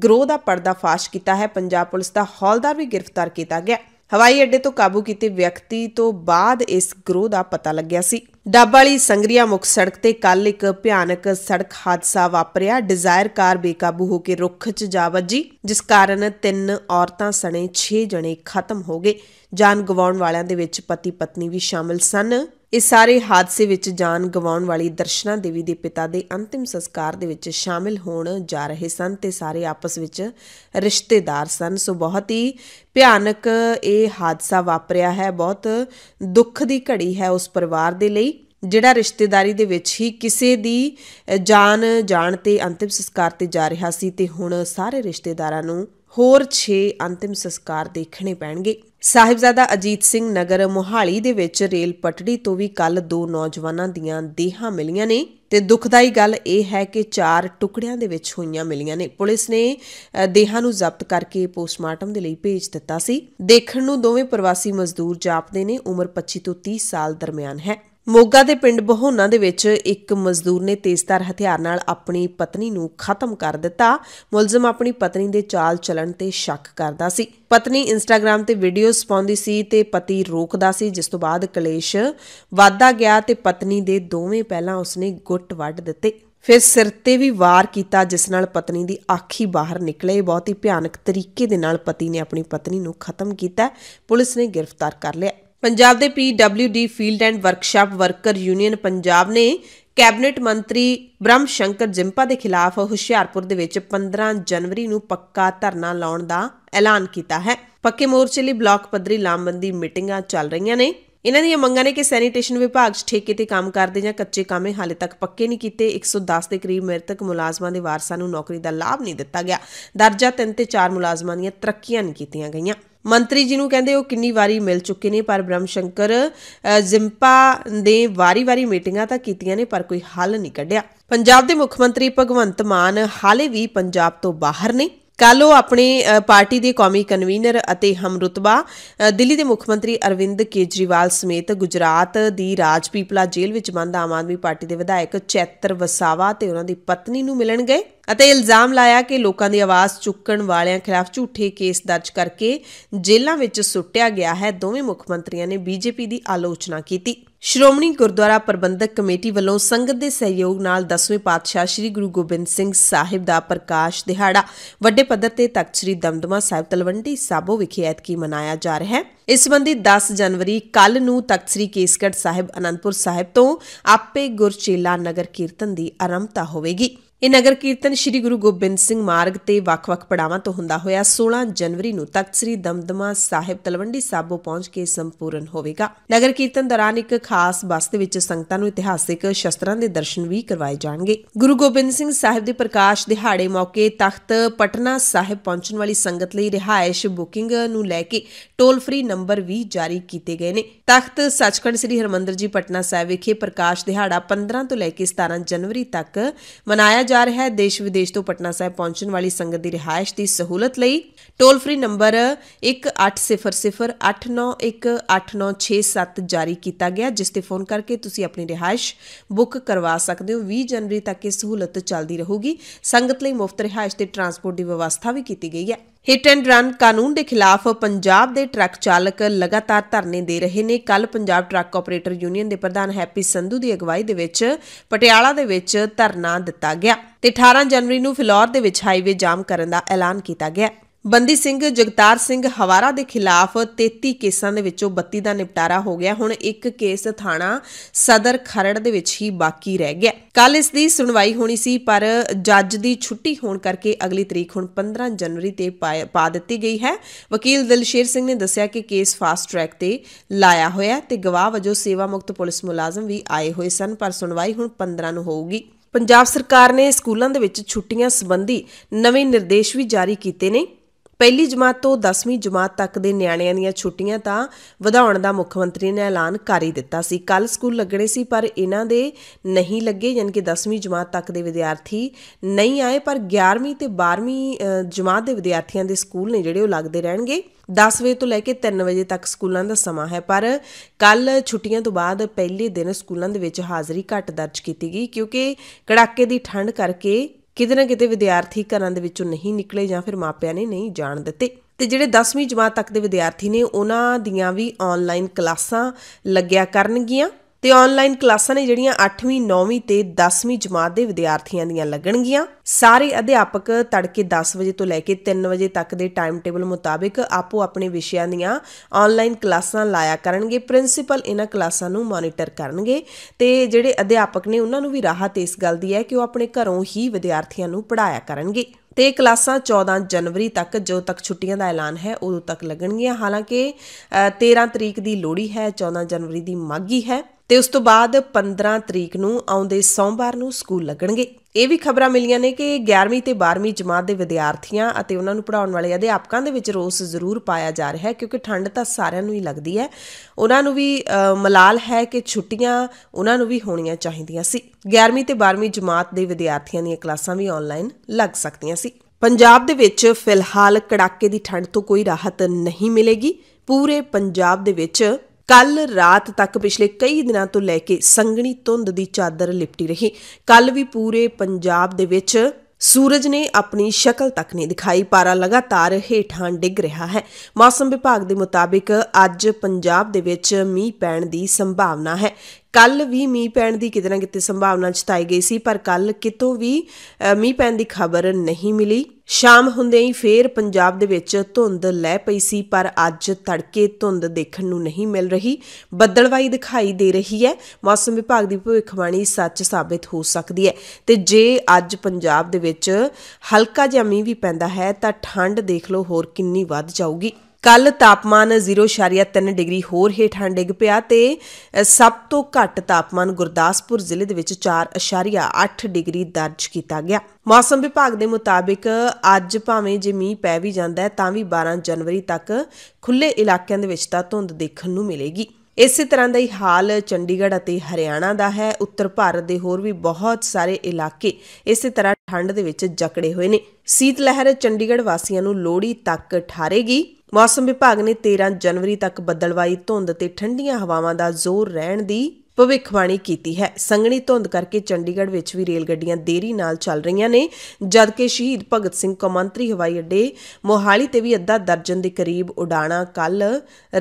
ਗਰੋਹ ਦਾ ਪਰਦਾਫਾਸ਼ ਕੀਤਾ ਹੈ ਪੰਜਾਬ ਪੁਲਿਸ ਦਾ ਹੌਲਦਾਰ ਵੀ ਗ੍ਰਿਫਤਾਰ ਕੀਤਾ ਗਿਆ ਹਵਾਈ ਅੱਡੇ ਤੋਂ ਕਾਬੂ ਕੀਤੇ ਵਿਅਕਤੀ ਤੋਂ ਬਾਅਦ ਇਸ ਗਰੋਹ ਦਾ ਪਤਾ ਲੱਗਿਆ ਸੀ ਡੱਬਾਲੀ ਵਾਲੀ ਸੰਗਰੀਆ ਮੁਖ ਸੜਕ ਤੇ ਕੱਲ ਇੱਕ ਭਿਆਨਕ ਸੜਕ ਹਾਦਸਾ ਵਾਪਰਿਆ ਡਿਜ਼ਾਇਰ ਕਾਰ ਬੇਕਾਬੂ ਹੋ ਕੇ ਰੁੱਖ 'ਚ ਜਾ ਵੱਜੀ ਜਿਸ ਕਾਰਨ ਤਿੰਨ ਔਰਤਾਂ ਸਣੇ 6 ਜਣੇ ਖਤਮ ਹੋ ਗਏ ਜਾਨ ਗਵਾਉਣ ਵਾਲਿਆਂ ਦੇ ਵਿੱਚ ਪਤੀ ਪਤਨੀ ਵੀ ਸ਼ਾਮਲ ਸਨ ਇਸ ਸਾਰੇ ਹਾਦਸੇ ਵਿੱਚ ਜਾਨ ਗਵਾਉਣ ਵਾਲੀ ਦਰਸ਼ਨਾ ਦੇਵੀ ਦੇ ਪਿਤਾ ਦੇ ਅੰਤਿਮ ਸੰਸਕਾਰ ਦੇ ਵਿੱਚ ਸ਼ਾਮਿਲ ਹੋਣ ਜਾ ਰਹੇ ਸਨ ਤੇ ਸਾਰੇ ਆਪਸ ਵਿੱਚ ਰਿਸ਼ਤੇਦਾਰ ਸਨ ਸੋ ਬਹੁਤ ਹੀ ਭਿਆਨਕ ਇਹ ਹਾਦਸਾ ਵਾਪਰਿਆ ਹੈ ਬਹੁਤ ਦੁੱਖ ਦੀ ਘੜੀ ਹੈ ਉਸ ਪਰਿਵਾਰ ਦੇ ਲਈ ਜਿਹੜਾ ਰਿਸ਼ਤੇਦਾਰੀ ਦੇ ਵਿੱਚ ਹੀ ਕਿਸੇ ਦੀ ਜਾਨ ਜਾਣ ਤੇ ਅੰਤਿਮ ਸੰਸਕਾਰ ਤੇ ਜਾ ਰਿਹਾ ਸੀ ਤੇ ਹੁਣ ਸਾਰੇ ਰਿਸ਼ਤੇਦਾਰਾਂ ਨੂੰ ਹੋਰ 6 ਅੰਤਿਮ ਸੰਸਕਾਰ ਦੇਖਣੇ ਪੈਣਗੇ ਸਾਹਿਬਜ਼ਾਦਾ ਅਜੀਤ ਸਿੰਘ ਨਗਰ ਮੁਹਾਲੀ ਦੇ ਵਿੱਚ ਰੇਲ ਪਟੜੀ ਤੋਂ ਵੀ ਕੱਲ ਦੋ ਨੌਜਵਾਨਾਂ ਦੀਆਂ ਦੇਹਾਂ ਮਿਲੀਆਂ ਨੇ ਤੇ ਦੁਖਦਾਈ ਗੱਲ ਇਹ ਹੈ ਕਿ ਚਾਰ ਟੁਕੜਿਆਂ ਦੇ ਵਿੱਚ ਹੋਈਆਂ ਮਿਲੀਆਂ ਨੇ ਪੁਲਿਸ ਨੇ ਦੇਹਾਂ ਨੂੰ ਜ਼ਬਤ ਕਰਕੇ ਪੋਸਟਮਾਰਟਮ ਦੇ ਲਈ ਭੇਜ ਦਿੱਤਾ ਸੀ ਦੇਖਣ ਨੂੰ ਦੋਵੇਂ ਪ੍ਰਵਾਸੀ ਮਜ਼ਦੂਰ ਜਾਪਦੇ ਨੇ ਉਮਰ 25 ਤੋਂ 30 ਸਾਲ ਦਰਮਿਆਨ ਹੈ ਮੋਗਾ ਦੇ ਪਿੰਡ ਬਹੋਨਾ ਦੇ ਵਿੱਚ ਇੱਕ ਮਜ਼ਦੂਰ ਨੇ ਤੇਜ਼ਧਾਰ ਹਥਿਆਰ ਨਾਲ ਆਪਣੀ ਪਤਨੀ ਨੂੰ ਖਤਮ ਕਰ ਦਿੱਤਾ ਮੁਲਜ਼ਮ ਆਪਣੀ ਪਤਨੀ ਦੇ ਚਾਲ ਚੱਲਣ ਤੇ ਸ਼ੱਕ ਕਰਦਾ ਸੀ ਪਤਨੀ ਇੰਸਟਾਗ੍ਰam ਤੇ ਵੀਡੀਓਜ਼ ਪਾਉਂਦੀ ਸੀ ਤੇ ਪਤੀ ਰੋਕਦਾ ਸੀ ਜਿਸ ਤੋਂ ਬਾਅਦ ਕਲੇਸ਼ ਵਾਧਾ ਗਿਆ ਤੇ ਪਤਨੀ ਦੇ ਦੋਵੇਂ ਪਹਿਲਾਂ ਉਸਨੇ ਗੁੱਟ ਵੱਢ ਦਿੱਤੇ ਫਿਰ ਸਿਰ ਤੇ ਵੀ ਵਾਰ ਕੀਤਾ ਜਿਸ ਨਾਲ ਪਤਨੀ ਦੀ ਆਖੀ ਬਾਹਰ ਨਿਕਲੇ ਬਹੁਤ ਹੀ ਭਿਆਨਕ ਤਰੀਕੇ ਦੇ ਨਾਲ ਪਤੀ ਨੇ ਆਪਣੀ ਪਤਨੀ ਨੂੰ ਖਤਮ ਕੀਤਾ ਪੁਲਿਸ ਨੇ ਗ੍ਰਿਫਤਾਰ ਕਰ ਲਿਆ ਪੰਜਾਬ ਦੇ PWD field and workshop worker union Punjab ਨੇ ਕੈਬਨਿਟ ਮੰਤਰੀ ਬ੍ਰਹਮ ਸ਼ੰਕਰ ਜਿੰਪਾ ਦੇ ਖਿਲਾਫ ਹੁਸ਼ਿਆਰਪੁਰ ਦੇ ਵਿੱਚ 15 ਜਨਵਰੀ ਨੂੰ ਪੱਕਾ ਧਰਨਾ ਲਾਉਣ ਦਾ ਐਲਾਨ ਕੀਤਾ ਹੈ ਪੱਕੇ ਮੋਰਚੇ ਲਈ ਬਲਾਕ ਪੱਧਰੀ ਲਾਮਬੰਦੀ ਮੀਟਿੰਗਾਂ ਚੱਲ ਰਹੀਆਂ ਨੇ ਇਹਨਾਂ ਦੀਆਂ ਮੰਗਾਂ ਨੇ ਕਿ ਸੈਨੀਟੇਸ਼ਨ ਵਿਭਾਗ 'ਚ ਠੇਕੇ ਤੇ ਕੰਮ ਕਰਦੇ ਜਾਂ ਕੱਚੇ ਕਾਮੇ ਹਾਲੇ ਤੱਕ ਪੱਕੇ ਨਹੀਂ ਕੀਤੇ 110 ਦੇ ਕਰੀਬ ਮਰਤਕ ਮੁਲਾਜ਼ਮਾਂ ਦੇ ਵਾਰਸਾਂ ਨੂੰ ਨੌਕਰੀ ਦਾ ਲਾਭ ਨਹੀਂ ਦਿੱਤਾ ਗਿਆ ਦਰਜਾ 3 ਤੇ 4 ਮੁਲਾਜ਼ਮਾਂ ਦੀਆਂ ਤਰੱਕੀਆਂ ਨਹੀਂ ਕੀਤੀਆਂ ਗਈਆਂ ਮੰਤਰੀ ਜੀ ਨੂੰ ਕਹਿੰਦੇ ਉਹ ਕਿੰਨੀ ਵਾਰੀ ਮਿਲ ਚੁੱਕੇ ਨੇ ਪਰ ਬ੍ਰਹਮ ਸ਼ੰਕਰ ਜ਼ਿੰਪਾ ਦੇ ਵਾਰੀ-ਵਾਰੀ ਮੀਟਿੰਗਾਂ ਤਾਂ ਕੀਤੀਆਂ ਨੇ ਪਰ ਕੋਈ ਹੱਲ ਨਹੀਂ ਕੱਢਿਆ ਪੰਜਾਬ ਦੇ ਮੁੱਖ ਮੰਤਰੀ ਭਗਵੰਤ ਮਾਨ ਹਾਲੇ ਵੀ ਪੰਜਾਬ ਤੋਂ ਬਾਹਰ ਨੇ ਕੱਲ ਉਹ ਆਪਣੀ ਪਾਰਟੀ ਦੇ ਕੌਮੀ ਕਨਵੀਨਰ ਅਤੇ ਹਮਰਤਬਾ ਦਿੱਲੀ ਦੇ ਮੁੱਖ ਮੰਤਰੀ ਅਰਵਿੰਦ ਕੇਜਰੀਵਾਲ ਸਮੇਤ ਗੁਜਰਾਤ ਦੀ ਰਾਜਪੀਪਲਾ ਜੇਲ੍ਹ ਵਿੱਚ ਬੰਦ ਆਮ ਆਦਮੀ ਪਾਰਟੀ ਦੇ ਵਿਧਾਇਕ ਚੈਤਰ ਵਸਾਵਾ ਤੇ ਉਹਨਾਂ ਦੀ ਪਤਨੀ ਨੂੰ ਮਿਲਣ ਗਏ ਅਤੇ ਇਲਜ਼ਾਮ ਲਾਇਆ ਕਿ ਲੋਕਾਂ ਦੀ ਆਵਾਜ਼ ਚੁੱਕਣ ਵਾਲਿਆਂ ਖਿਲਾਫ ਝੂਠੇ ਕੇਸ ਦਰਜ ਕਰਕੇ ਜੇਲ੍ਹਾਂ ਵਿੱਚ ਸੁੱਟਿਆ ਗਿਆ ਹੈ ਦੋਵੇਂ ਮੁੱਖ ਮੰਤਰੀਆਂ ਨੇ ਬੀਜੇਪੀ ਦੀ ਆਲੋਚਨਾ ਕੀਤੀ ਸ਼੍ਰੋਮਣੀ ਗੁਰਦੁਆਰਾ ਪ੍ਰਬੰਧਕ ਕਮੇਟੀ ਵੱਲੋਂ ਸੰਗਤ ਦੇ ਸਹਿਯੋਗ ਨਾਲ 10ਵੇਂ ਪਾਤਸ਼ਾਹ ਸ੍ਰੀ ਗੁਰੂ ਗੋਬਿੰਦ ਸਿੰਘ ਸਾਹਿਬ ਦਾ ਪ੍ਰਕਾਸ਼ ਦਿਹਾੜਾ ਵੱਡੇ ਪੱਧਰ ਤੇ ਤਖਤ ਸ੍ਰੀ ਦਮਦਮਾ ਸਾਹਿਬ ਤਲਵੰਡੀ ਸਾਬੋ ਵਿਖੇ ਐਤਕੀ ਮਨਾਇਆ ਜਾ ਰਿਹਾ ਹੈ ਇਸ ਸੰਬੰਧੀ 10 ਜਨਵਰੀ ਕੱਲ ਨੂੰ ਤਖਤ ਸ੍ਰੀ ਕੇਸਗੜ੍ਹ ਸਾਹਿਬ ਅਨੰਦਪੁਰ ਸਾਹਿਬ ਤੋਂ ਆਪੇ ਗੁਰਚੇਲਾ ਨਗਰ ਕੀਰਤਨ ਦੀ ਆਰੰਭਤਾ ਹੋਵੇਗੀ ਇਹ ਨਗਰ ਕੀਰਤਨ ਸ੍ਰੀ ਗੁਰੂ ਗੋਬਿੰਦ ਸਿੰਘ ਮਾਰਗ ਤੇ ਵੱਖ-ਵੱਖ ਪੜਾਵਾਂ ਤੋਂ ਹੁੰਦਾ ਹੋਇਆ 16 ਜਨਵਰੀ ਨੂੰ ਤਖਤ ਸ੍ਰੀ ਦਮਦਮਾ ਸਾਹਿਬ ਤਲਵੰਡੀ ਸਾਬੋ ਪਹੁੰਚ ਕੇ ਸੰਪੂਰਨ ਹੋਵੇਗਾ ਨਗਰ ਕੀਰਤਨ ਦੌਰਾਨ ਇੱਕ ਖਾਸ ਬੱਸ ਦੇ ਵਿੱਚ ਸੰਗਤਾਂ ਨੂੰ ਇਤਿਹਾਸਿਕ ਸ਼ਸਤਰਾਂ ਦੇ ਦਰਸ਼ਨ ਵੀ ਕਰਵਾਏ ਜਾਣਗੇ ਗੁਰੂ ਗੋਬਿੰਦ ਸਿੰਘ ਸਾਹਿਬ ਦੇ ਪ੍ਰਕਾਸ਼ ਦਿਹਾੜੇ ਮੌਕੇ ਤਖਤ ਪਟਨਾ ਸਾਹਿਬ ਪਹੁੰਚਣ ਵਾਲੀ ਸੰਗਤ ਲਈ ਰਿਹਾਇਸ਼ ਬੁਕਿੰਗ ਨੂੰ ਲੈ ਕੇ ਟੋਲ ਫ੍ਰੀ ਨੰਬਰ ਵੀ ਜਾਰੀ ਕੀਤੇ ਗਏ ਨੇ ਤਖਤ ਸੱਚਖੰਡ ਸ੍ਰੀ ਹਰਮੰਦਰ ਜੀ ਪਟਨਾ ਸਾਹਿਬ ਵਿਖੇ ਪ੍ਰਕਾਸ਼ ਦਿਹਾੜਾ 15 ਤੋਂ ਲੈ ਕੇ 17 ਜਨਵਰੀ ਤੱਕ ਮਨਾਇਆ ਜਾ ਰਿਹਾ ਹੈ ਦੇਸ਼ ਵਿਦੇਸ਼ ਤੋਂ ਪਟਨਾ ਸਾਹਿਬ ਪਹੁੰਚਣ ਵਾਲੀ ਸੰਗਤ ਦੀ ਰਿਹਾਇਸ਼ ਦੀ ਸਹੂਲਤ ਲਈ ਟੋਲ ਫ੍ਰੀ ਨੰਬਰ 18008918967 ਜਾਰੀ ਕੀਤਾ ਗਿਆ ਜਿਸ ਤੇ ਫੋਨ ਕਰਕੇ ਤੁਸੀਂ ਆਪਣੀ ਰਿਹਾਇਸ਼ ਬੁੱਕ ਕਰਵਾ ਸਕਦੇ ਹੋ 20 ਜਨਵਰੀ ਤੱਕ ਇਹ ਸਹੂਲਤ ਚੱਲਦੀ ਰਹੂਗੀ ਸੰਗਤ ਲਈ ਮੁਫਤ ਰਿਹਾਇਸ਼ ਤੇ ਟਰਾਂਸਪੋਰਟ ਦੀ ਵਿਵਸਥਾ ਵੀ ਕੀਤੀ ਗਈ ਹੈ ਹਿੱਟ ਐਂਡ ਰਨ ਕਾਨੂੰਨ ਦੇ ਖਿਲਾਫ ਪੰਜਾਬ ਦੇ ਟਰੱਕ ਚਾਲਕ ਲਗਾਤਾਰ ਧਰਨੇ ਦੇ ਰਹੇ ਨੇ ਕੱਲ ਪੰਜਾਬ ਟਰੱਕ ਆਪਰੇਟਰ ਯੂਨੀਅਨ ਦੇ ਪ੍ਰਧਾਨ ਹੈਪੀ ਸੰਧੂ ਦੀ ਅਗਵਾਈ ਦੇ ਵਿੱਚ ਪਟਿਆਲਾ ਦੇ ਵਿੱਚ ਧਰਨਾ ਦਿੱਤਾ ਗਿਆ ਤੇ 18 ਜਨਵਰੀ ਨੂੰ ਫਿਲੌਰ ਦੇ ਵਿੱਚ ਹਾਈਵੇ ਜਾਮ ਕਰਨ ਦਾ ਐਲਾਨ ਕੀਤਾ ਗਿਆ ਬੰਦੀ ਸਿੰਘ ਜਗਤਾਰ ਸਿੰਘ ਹਵਾਰਾ ਦੇ ਖਿਲਾਫ 33 ਕੇਸਾਂ ਦੇ ਵਿੱਚੋਂ 32 ਦਾ ਨਿਪਟਾਰਾ ਹੋ ਗਿਆ ਹੁਣ ਇੱਕ ਕੇਸ ਥਾਣਾ ਸਦਰ ਖਰੜ ਦੇ ਵਿੱਚ ਹੀ ਬਾਕੀ ਰਹਿ ਗਿਆ ਕੱਲ ਇਸ ਦੀ ਸੁਣਵਾਈ ਹੋਣੀ ਸੀ ਪਰ ਜੱਜ ਦੀ ਛੁੱਟੀ ਹੋਣ ਕਰਕੇ ਅਗਲੀ ਤਰੀਕ ਹੁਣ 15 ਜਨਵਰੀ ਤੇ ਪਾ ਦਿੱਤੀ ਗਈ ਹੈ ਵਕੀਲ ਦਿਲਸ਼ੇਰ ਸਿੰਘ ਨੇ ਦੱਸਿਆ ਕਿ ਕੇਸ ਫਾਸਟ ਟਰੈਕ ਤੇ ਲਾਇਆ ਹੋਇਆ ਤੇ ਗਵਾਹ ਵਜੋਂ ਸੇਵਾ ਮੁਕਤ ਪੁਲਿਸ ਮੁਲਾਜ਼ਮ ਵੀ ਆਏ ਹੋਏ ਸਨ ਪਰ ਸੁਣਵਾਈ ਹੁਣ 15 ਨੂੰ ਹੋਊਗੀ ਪੰਜਾਬ ਸਰਕਾਰ ਨੇ ਸਕੂਲਾਂ ਦੇ ਵਿੱਚ ਛੁੱਟੀਆਂ ਸੰਬੰਧੀ ਨਵੇਂ ਨਿਰਦੇਸ਼ ਵੀ ਜਾਰੀ ਕੀਤੇ ਨੇ ਪਹਿਲੀ ਜਮਾਤ ਤੋਂ 10ਵੀਂ ਜਮਾਤ ਤੱਕ ਦੇ ਨਿਆਣਿਆਂ ਦੀਆਂ ਛੁੱਟੀਆਂ ਤਾਂ ਵਧਾਉਣ ਦਾ ਮੁੱਖ ਮੰਤਰੀ ਨੇ ਐਲਾਨ ਕਰ ਹੀ ਦਿੱਤਾ ਸੀ ਕੱਲ ਸਕੂਲ ਲੱਗਣੇ ਸੀ ਪਰ ਇਹਨਾਂ ਦੇ ਨਹੀਂ ਲੱਗੇ ਯਾਨੀ ਕਿ 10ਵੀਂ ਜਮਾਤ ਤੱਕ ਦੇ ਵਿਦਿਆਰਥੀ ਨਹੀਂ ਆਏ ਪਰ 11ਵੀਂ ਤੇ 12ਵੀਂ ਜਮਾਤ ਦੇ ਵਿਦਿਆਰਥੀਆਂ ਦੇ ਸਕੂਲ ਨੇ ਜਿਹੜੇ ਉਹ ਲੱਗਦੇ ਰਹਿਣਗੇ 10 ਵਜੇ ਤੋਂ ਲੈ ਕੇ 3 ਵਜੇ ਤੱਕ ਸਕੂਲਾਂ ਦਾ ਸਮਾਂ ਹੈ ਪਰ ਕੱਲ ਛੁੱਟੀਆਂ ਤੋਂ ਬਾਅਦ ਪਹਿਲੇ ਦਿਨ ਸਕੂਲਾਂ ਦੇ ਵਿੱਚ ਹਾਜ਼ਰੀ ਘੱਟ ਦਰਜ ਕੀਤੀ ਗਈ ਕਿਉਂਕਿ ਕੜਾਕੇ ਦੀ ਠੰਡ ਕਰਕੇ ਕਿਤੇ ਨਾ ਕਿਤੇ ਵਿਦਿਆਰਥੀ ਘਰਾਂ ਦੇ ਵਿੱਚੋਂ ਨਹੀਂ ਨਿਕਲੇ ਜਾਂ ਫਿਰ ਮਾਪਿਆਂ ਨੇ ਨਹੀਂ ਜਾਣ ਦਿੱਤੇ ਤੇ ਜਿਹੜੇ 10ਵੀਂ ਜਮਾਤ ਤੱਕ ਦੇ ਵਿਦਿਆਰਥੀ ਨੇ ਉਹਨਾਂ ਦੀਆਂ ਵੀ ਆਨਲਾਈਨ ਕਲਾਸਾਂ ਲੱਗਿਆ ਕਰਨਗੀਆਂ ਤੇ ਆਨਲਾਈਨ ਕਲਾਸਾਂ ਨੇ ਜਿਹੜੀਆਂ 8ਵੀਂ 9ਵੀਂ ਤੇ 10ਵੀਂ ਜਮਾਤ ਦੇ ਵਿਦਿਆਰਥੀਆਂ ਦੀਆਂ ਲੱਗਣਗੀਆਂ ਸਾਰੇ ਅਧਿਆਪਕ ਤੜਕੇ 10 ਵਜੇ ਤੋਂ ਲੈ ਕੇ 3 ਵਜੇ ਤੱਕ ਦੇ ਟਾਈਮ ਟੇਬਲ ਮੁਤਾਬਕ ਆਪੋ ਆਪਣੇ ਵਿਸ਼ਿਆਂ ਦੀਆਂ ਆਨਲਾਈਨ ਕਲਾਸਾਂ ਲਾਇਆ ਕਰਨਗੇ ਪ੍ਰਿੰਸੀਪਲ ਇਹਨਾਂ ਕਲਾਸਾਂ ਨੂੰ ਮੋਨੀਟਰ ਕਰਨਗੇ ਤੇ ਜਿਹੜੇ ਅਧਿਆਪਕ ਨੇ ਉਹਨਾਂ ਨੂੰ ਵੀ ਰਾਹਤ ਇਸ ਗੱਲ ਦੀ ਹੈ ਕਿ ਉਹ ਆਪਣੇ ਘਰੋਂ ਹੀ ਵਿਦਿਆਰਥੀਆਂ ਨੂੰ ਪੜ੍ਹਾਇਆ ਕਰਨਗੇ ਤੇ ਕਲਾਸਾਂ 14 ਜਨਵਰੀ ਤੱਕ ਜੋ ਤੱਕ ਛੁੱਟੀਆਂ ਦਾ ਐਲਾਨ ਹੈ ਉਦੋਂ ਤੱਕ ਲੱਗਣਗੀਆਂ ਹਾਲਾਂਕਿ 13 ਤਰੀਕ ਦੀ ਲੋੜੀ ਹੈ 14 ਜਨਵਰੀ ਦੀ ਮਾਗੀ ਹੈ ਤੇ ਉਸ ਤੋਂ ਬਾਅਦ 15 ਤਰੀਕ ਨੂੰ ਆਉਂਦੇ ਸੋਮਵਾਰ ਨੂੰ ਸਕੂਲ ਲੱਗਣਗੇ ਇਹ ਵੀ ਖਬਰਾਂ ਮਿਲੀਆਂ ਨੇ ਕਿ 11ਵੀਂ ਤੇ 12ਵੀਂ ਜਮਾਤ ਦੇ ਵਿਦਿਆਰਥੀਆਂ ਅਤੇ ਉਹਨਾਂ ਨੂੰ ਪੜਾਉਣ ਵਾਲੇ ਅਧਿਆਪਕਾਂ ਦੇ ਵਿੱਚ ਰੋਸ ਜ਼ਰੂਰ ਪਾਇਆ ਜਾ ਰਿਹਾ ਹੈ ਕਿਉਂਕਿ ਠੰਡ ਤਾਂ ਸਾਰਿਆਂ ਨੂੰ ਹੀ ਲੱਗਦੀ ਹੈ ਉਹਨਾਂ ਨੂੰ ਵੀ ਮਲਾਲ ਹੈ ਕਿ ਛੁੱਟੀਆਂ ਉਹਨਾਂ ਨੂੰ ਵੀ ਹੋਣੀਆਂ ਚਾਹੀਦੀਆਂ ਸੀ 11ਵੀਂ ਤੇ 12ਵੀਂ ਜਮਾਤ ਦੇ ਵਿਦਿਆਰਥੀਆਂ ਦੀਆਂ ਕਲਾਸਾਂ ਵੀ ਆਨਲਾਈਨ ਲੱਗ ਸਕਦੀਆਂ ਸੀ ਪੰਜਾਬ ਦੇ ਵਿੱਚ ਫਿਲਹਾਲ ਕੜਾਕੇ ਦੀ ਠੰਡ ਤੋਂ ਕੋਈ ਰਾਹਤ ਨਹੀਂ ਮਿਲੇਗੀ ਪੂਰੇ ਪੰਜਾਬ ਦੇ ਵਿੱਚ ਕੱਲ ਰਾਤ ਤੱਕ ਪਿਛਲੇ ਕਈ ਦਿਨਾਂ ਤੋਂ ਲੈ ਕੇ ਸੰਘਣੀ ਧੁੰਦ ਦੀ ਚਾਦਰ ਲਿਪਟੀ ਰਹੀ ਕੱਲ ਵੀ ਪੂਰੇ ਪੰਜਾਬ ਦੇ ਵਿੱਚ ਸੂਰਜ ਨੇ ਆਪਣੀ ਸ਼ਕਲ ਤੱਕ ਨਹੀਂ ਦਿਖਾਈ ਪਾਰਾ ਲਗਾਤਾਰ ਹੇਠਾਂ ਡਿੱਗ ਰਿਹਾ ਹੈ ਮੌਸਮ ਵਿਭਾਗ ਦੇ ਮੁਤਾਬਿਕ ਅੱਜ ਪੰਜਾਬ ਦੇ ਵਿੱਚ ਮੀਂਹ ਪੈਣ ਦੀ ਸੰਭਾਵਨਾ ਹੈ ਕੱਲ ਵੀ ਮੀਂਹ ਪੈਣ ਦੀ ਕਿਤੇ ਨਾ ਕਿਤੇ ਸੰਭਾਵਨਾ ਜਤਾਈ ਗਈ ਸੀ ਪਰ ਕੱਲ ਕਿਤੋਂ ਵੀ ਮੀਂਹ ਪੈਣ ਦੀ ਖਬਰ ਨਹੀਂ ਮਿਲੀ ਸ਼ਾਮ ਹੁੰਦੇ ਹੀ ਫੇਰ ਪੰਜਾਬ ਦੇ ਵਿੱਚ ਧੁੰਦ ਲੈ ਪਈ ਸੀ ਪਰ ਅੱਜ ਤੜਕੇ ਧੁੰਦ ਦੇਖਣ ਨੂੰ ਨਹੀਂ ਮਿਲ ਰਹੀ ਬੱਦਲਵਾਈ ਦਿਖਾਈ ਦੇ ਰਹੀ ਹੈ ਮੌਸਮ ਵਿਭਾਗ ਦੀ ਭਵਿੱਖਬਾਣੀ ਸੱਚ ਸਾਬਤ ਹੋ ਸਕਦੀ ਹੈ ਤੇ ਜੇ ਅੱਜ ਪੰਜਾਬ ਦੇ ਵਿੱਚ ਹਲਕਾ ਜਿਹਾ ਮੀਂਹ ਵੀ ਪੈਂਦਾ ਹੈ ਤਾਂ ਠੰਡ ਦੇਖ ਲਓ ਹੋਰ ਕਿੰਨੀ ਵੱਧ ਜਾਊਗੀ ਕੱਲ ਤਾਪਮਾਨ 0.3 ਡਿਗਰੀ ਹੋਰ ਹੇਠਾਂ ਡਿੱਗ ਪਿਆ ਤੇ ਸਭ ਤੋਂ ਘੱਟ ਤਾਪਮਾਨ ਗੁਰਦਾਸਪੁਰ ਜ਼ਿਲ੍ਹੇ ਦੇ ਵਿੱਚ 4.8 ਡਿਗਰੀ ਦਰਜ ਕੀਤਾ ਗਿਆ ਮੌਸਮ ਵਿਭਾਗ ਦੇ ਮੁਤਾਬਿਕ ਅੱਜ ਭਾਵੇਂ ਜੇ ਮੀਂਹ ਪੈ ਵੀ ਜਾਂਦਾ ਹੈ ਤਾਂ ਵੀ 12 ਜਨਵਰੀ ਤੱਕ ਖੁੱਲੇ ਇਲਾਕਿਆਂ ਦੇ ਵਿੱਚ ਤਾਂ ਧੁੰਦ ਦੇਖਣ ਨੂੰ ਮਿਲੇਗੀ ਇਸੇ ਤਰ੍ਹਾਂ ਦਾ ਹੀ ਹਾਲ ਚੰਡੀਗੜ੍ਹ ਅਤੇ ਹਰਿਆਣਾ ਦਾ ਹੈ ਉੱਤਰ ਭਾਰਤ ਦੇ ਹੋਰ ਵੀ ਬਹੁਤ ਸਾਰੇ ਇਲਾਕੇ ਇਸੇ ਤਰ੍ਹਾਂ ਠੰਡ ਦੇ ਵਿੱਚ ਜਕੜੇ ਹੋਏ ਨੇ ਸੀਤ ਲਹਿਰ ਚੰਡੀਗੜ੍ਹ ਵਾਸੀਆਂ ਨੂੰ ਲੋੜੀ ਤੱਕ ਠਾਰੇਗੀ ਮੌਸਮ ਵਿਭਾਗ ਨੇ 13 ਜਨਵਰੀ ਤੱਕ ਬੱਦਲਵਾਈ ਧੁੰਦ ਤੇ ਠੰਡੀਆਂ ਹਵਾਵਾਂ ਦਾ ਜ਼ੋਰ ਰਹਿਣ ਦੀ ਭਵਿੱਖਬਾਣੀ ਕੀਤੀ ਹੈ ਸੰਗਣੀ ਧੁੰਦ ਕਰਕੇ ਚੰਡੀਗੜ੍ਹ ਵਿੱਚ ਵੀ ਰੇਲ ਗੱਡੀਆਂ ਦੇਰੀ ਨਾਲ ਚੱਲ ਰਹੀਆਂ ਨੇ ਜਦ ਕਿ ਸ਼ਹੀਦ ਭਗਤ ਸਿੰਘ ਕਮਾਂਤਰੀ ਹਵਾਈ ਅੱਡੇ ਮੋਹਾਲੀ ਤੇ ਵੀ ਅੱਧਾ ਦਰਜਨ ਦੇ ਕਰੀਬ ਉਡਾਣਾ ਕੱਲ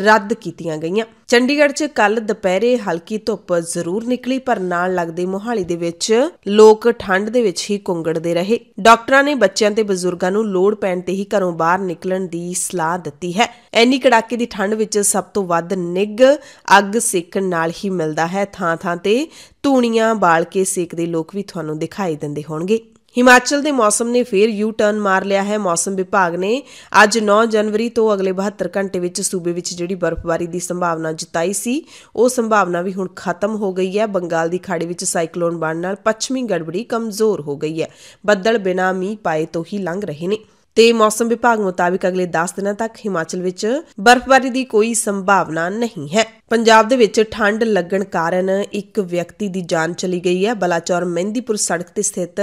ਰੱਦ ਕੀਤੀਆਂ ਗਈਆਂ ਚੰਡੀਗੜ੍ਹ 'ਚ ਕੱਲ ਦੁਪਹਿਰੇ ਹਲਕੀ ਧੁੱਪ ਜ਼ਰੂਰ ਨਿਕਲੀ ਪਰ ਨਾਲ ਲੱਗਦੇ ਮੋਹਾਲੀ ਦੇ ਵਿੱਚ ਲੋਕ ਠੰਡ ਦੇ ਵਿੱਚ ਹੀ ਕੁੰਗੜਦੇ ਰਹੇ ਡਾਕਟਰਾਂ ਨੇ ਬੱਚਿਆਂ ਤੇ ਬਜ਼ੁਰਗਾਂ ਨੂੰ ਲੋੜ ਪੈਣ ਤੇ ਹੀ ਘਰੋਂ ਬਾਹਰ ਨਿਕਲਣ ਦੀ ਸਲਾਹ ਦਿੱਤੀ ਹੈ ਐਨੀ ਕੜਾਕੇ ਦੀ ਠੰਡ ਵਿੱਚ ਸਭ ਤੋਂ ਵੱਧ ਨਿੱਗ ਅੱਗ ਸੇਕਣ ਨਾਲ ਹੀ ਮਿਲਦਾ ਹੈ ਥਾਂ-ਥਾਂ ਤੇ ਤੂਣੀਆਂ ਬਾਲ ਕੇ ਸੇਕਦੇ ਲੋਕ ਵੀ ਤੁਹਾਨੂੰ ਦਿਖਾਈ ਦਿੰਦੇ ਹੋਣਗੇ ਹਿਮਾਚਲ ਦੇ ਮੌਸਮ ਨੇ ਫੇਰ ਯੂ ਟਰਨ ਮਾਰ ਲਿਆ ਹੈ ਮੌਸਮ ਵਿਭਾਗ ਨੇ ਅੱਜ 9 ਜਨਵਰੀ ਤੋਂ ਅਗਲੇ 72 ਘੰਟੇ ਵਿੱਚ ਸੂਬੇ ਵਿੱਚ ਜਿਹੜੀ ਬਰਫ਼ਬਾਰੀ ਦੀ ਸੰਭਾਵਨਾ ਜਤਾਈ ਸੀ ਉਹ ਸੰਭਾਵਨਾ ਵੀ ਹੁਣ ਖਤਮ ਹੋ ਗਈ ਹੈ ਬੰਗਾਲ ਦੀ ਖਾੜੀ ਵਿੱਚ ਸਾਈਕਲੋਨ ਬਣਨ ਨਾਲ ਪੱਛਮੀ ਗੜਬੜੀ ਕਮਜ਼ੋਰ ਹੋ ਗਈ ਹੈ ਬੱਦਲ ਬਿਨਾਂ ਮੀਂਹ ਪਾਏ ਤੋਂ ਹੀ ਲੰਘ ਰਹੇ ਨੇ ਤੇ ਮੌਸਮ ਵਿਭਾਗ ਮੁਤਾਬਿਕ ਅਗਲੇ 10 ਦਿਨਾਂ ਤੱਕ ਹਿਮਾਚਲ ਵਿੱਚ ਬਰਫ਼ਬਾਰੀ ਦੀ ਕੋਈ ਸੰਭਾਵਨਾ ਨਹੀਂ ਹੈ ਪੰਜਾਬ ਦੇ ਵਿੱਚ ਠੰਡ ਲੱਗਣ ਕਾਰਨ ਇੱਕ ਵਿਅਕਤੀ ਦੀ ਜਾਨ ਚਲੀ ਗਈ ਹੈ ਬਲਾਚੌਰ ਮਹਿੰਦੀਪੁਰ ਸੜਕ ਤੇ ਸਥਿਤ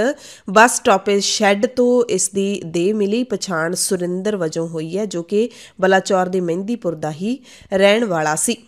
ਬੱਸ ਸਟਾਪੇਜ ਸ਼ੈੱਡ ਤੋਂ ਇਸ ਦੀ ਦੇਹ ਮਿਲੀ ਪਛਾਣ ਸੁਰਿੰਦਰ ਵਜੋਂ ਹੋਈ ਹੈ ਜੋ ਕਿ ਬਲਾਚੌਰ ਦੇ ਮਹਿੰਦੀਪੁਰ ਦਾ ਹੀ ਰਹਿਣ ਵਾਲਾ ਸੀ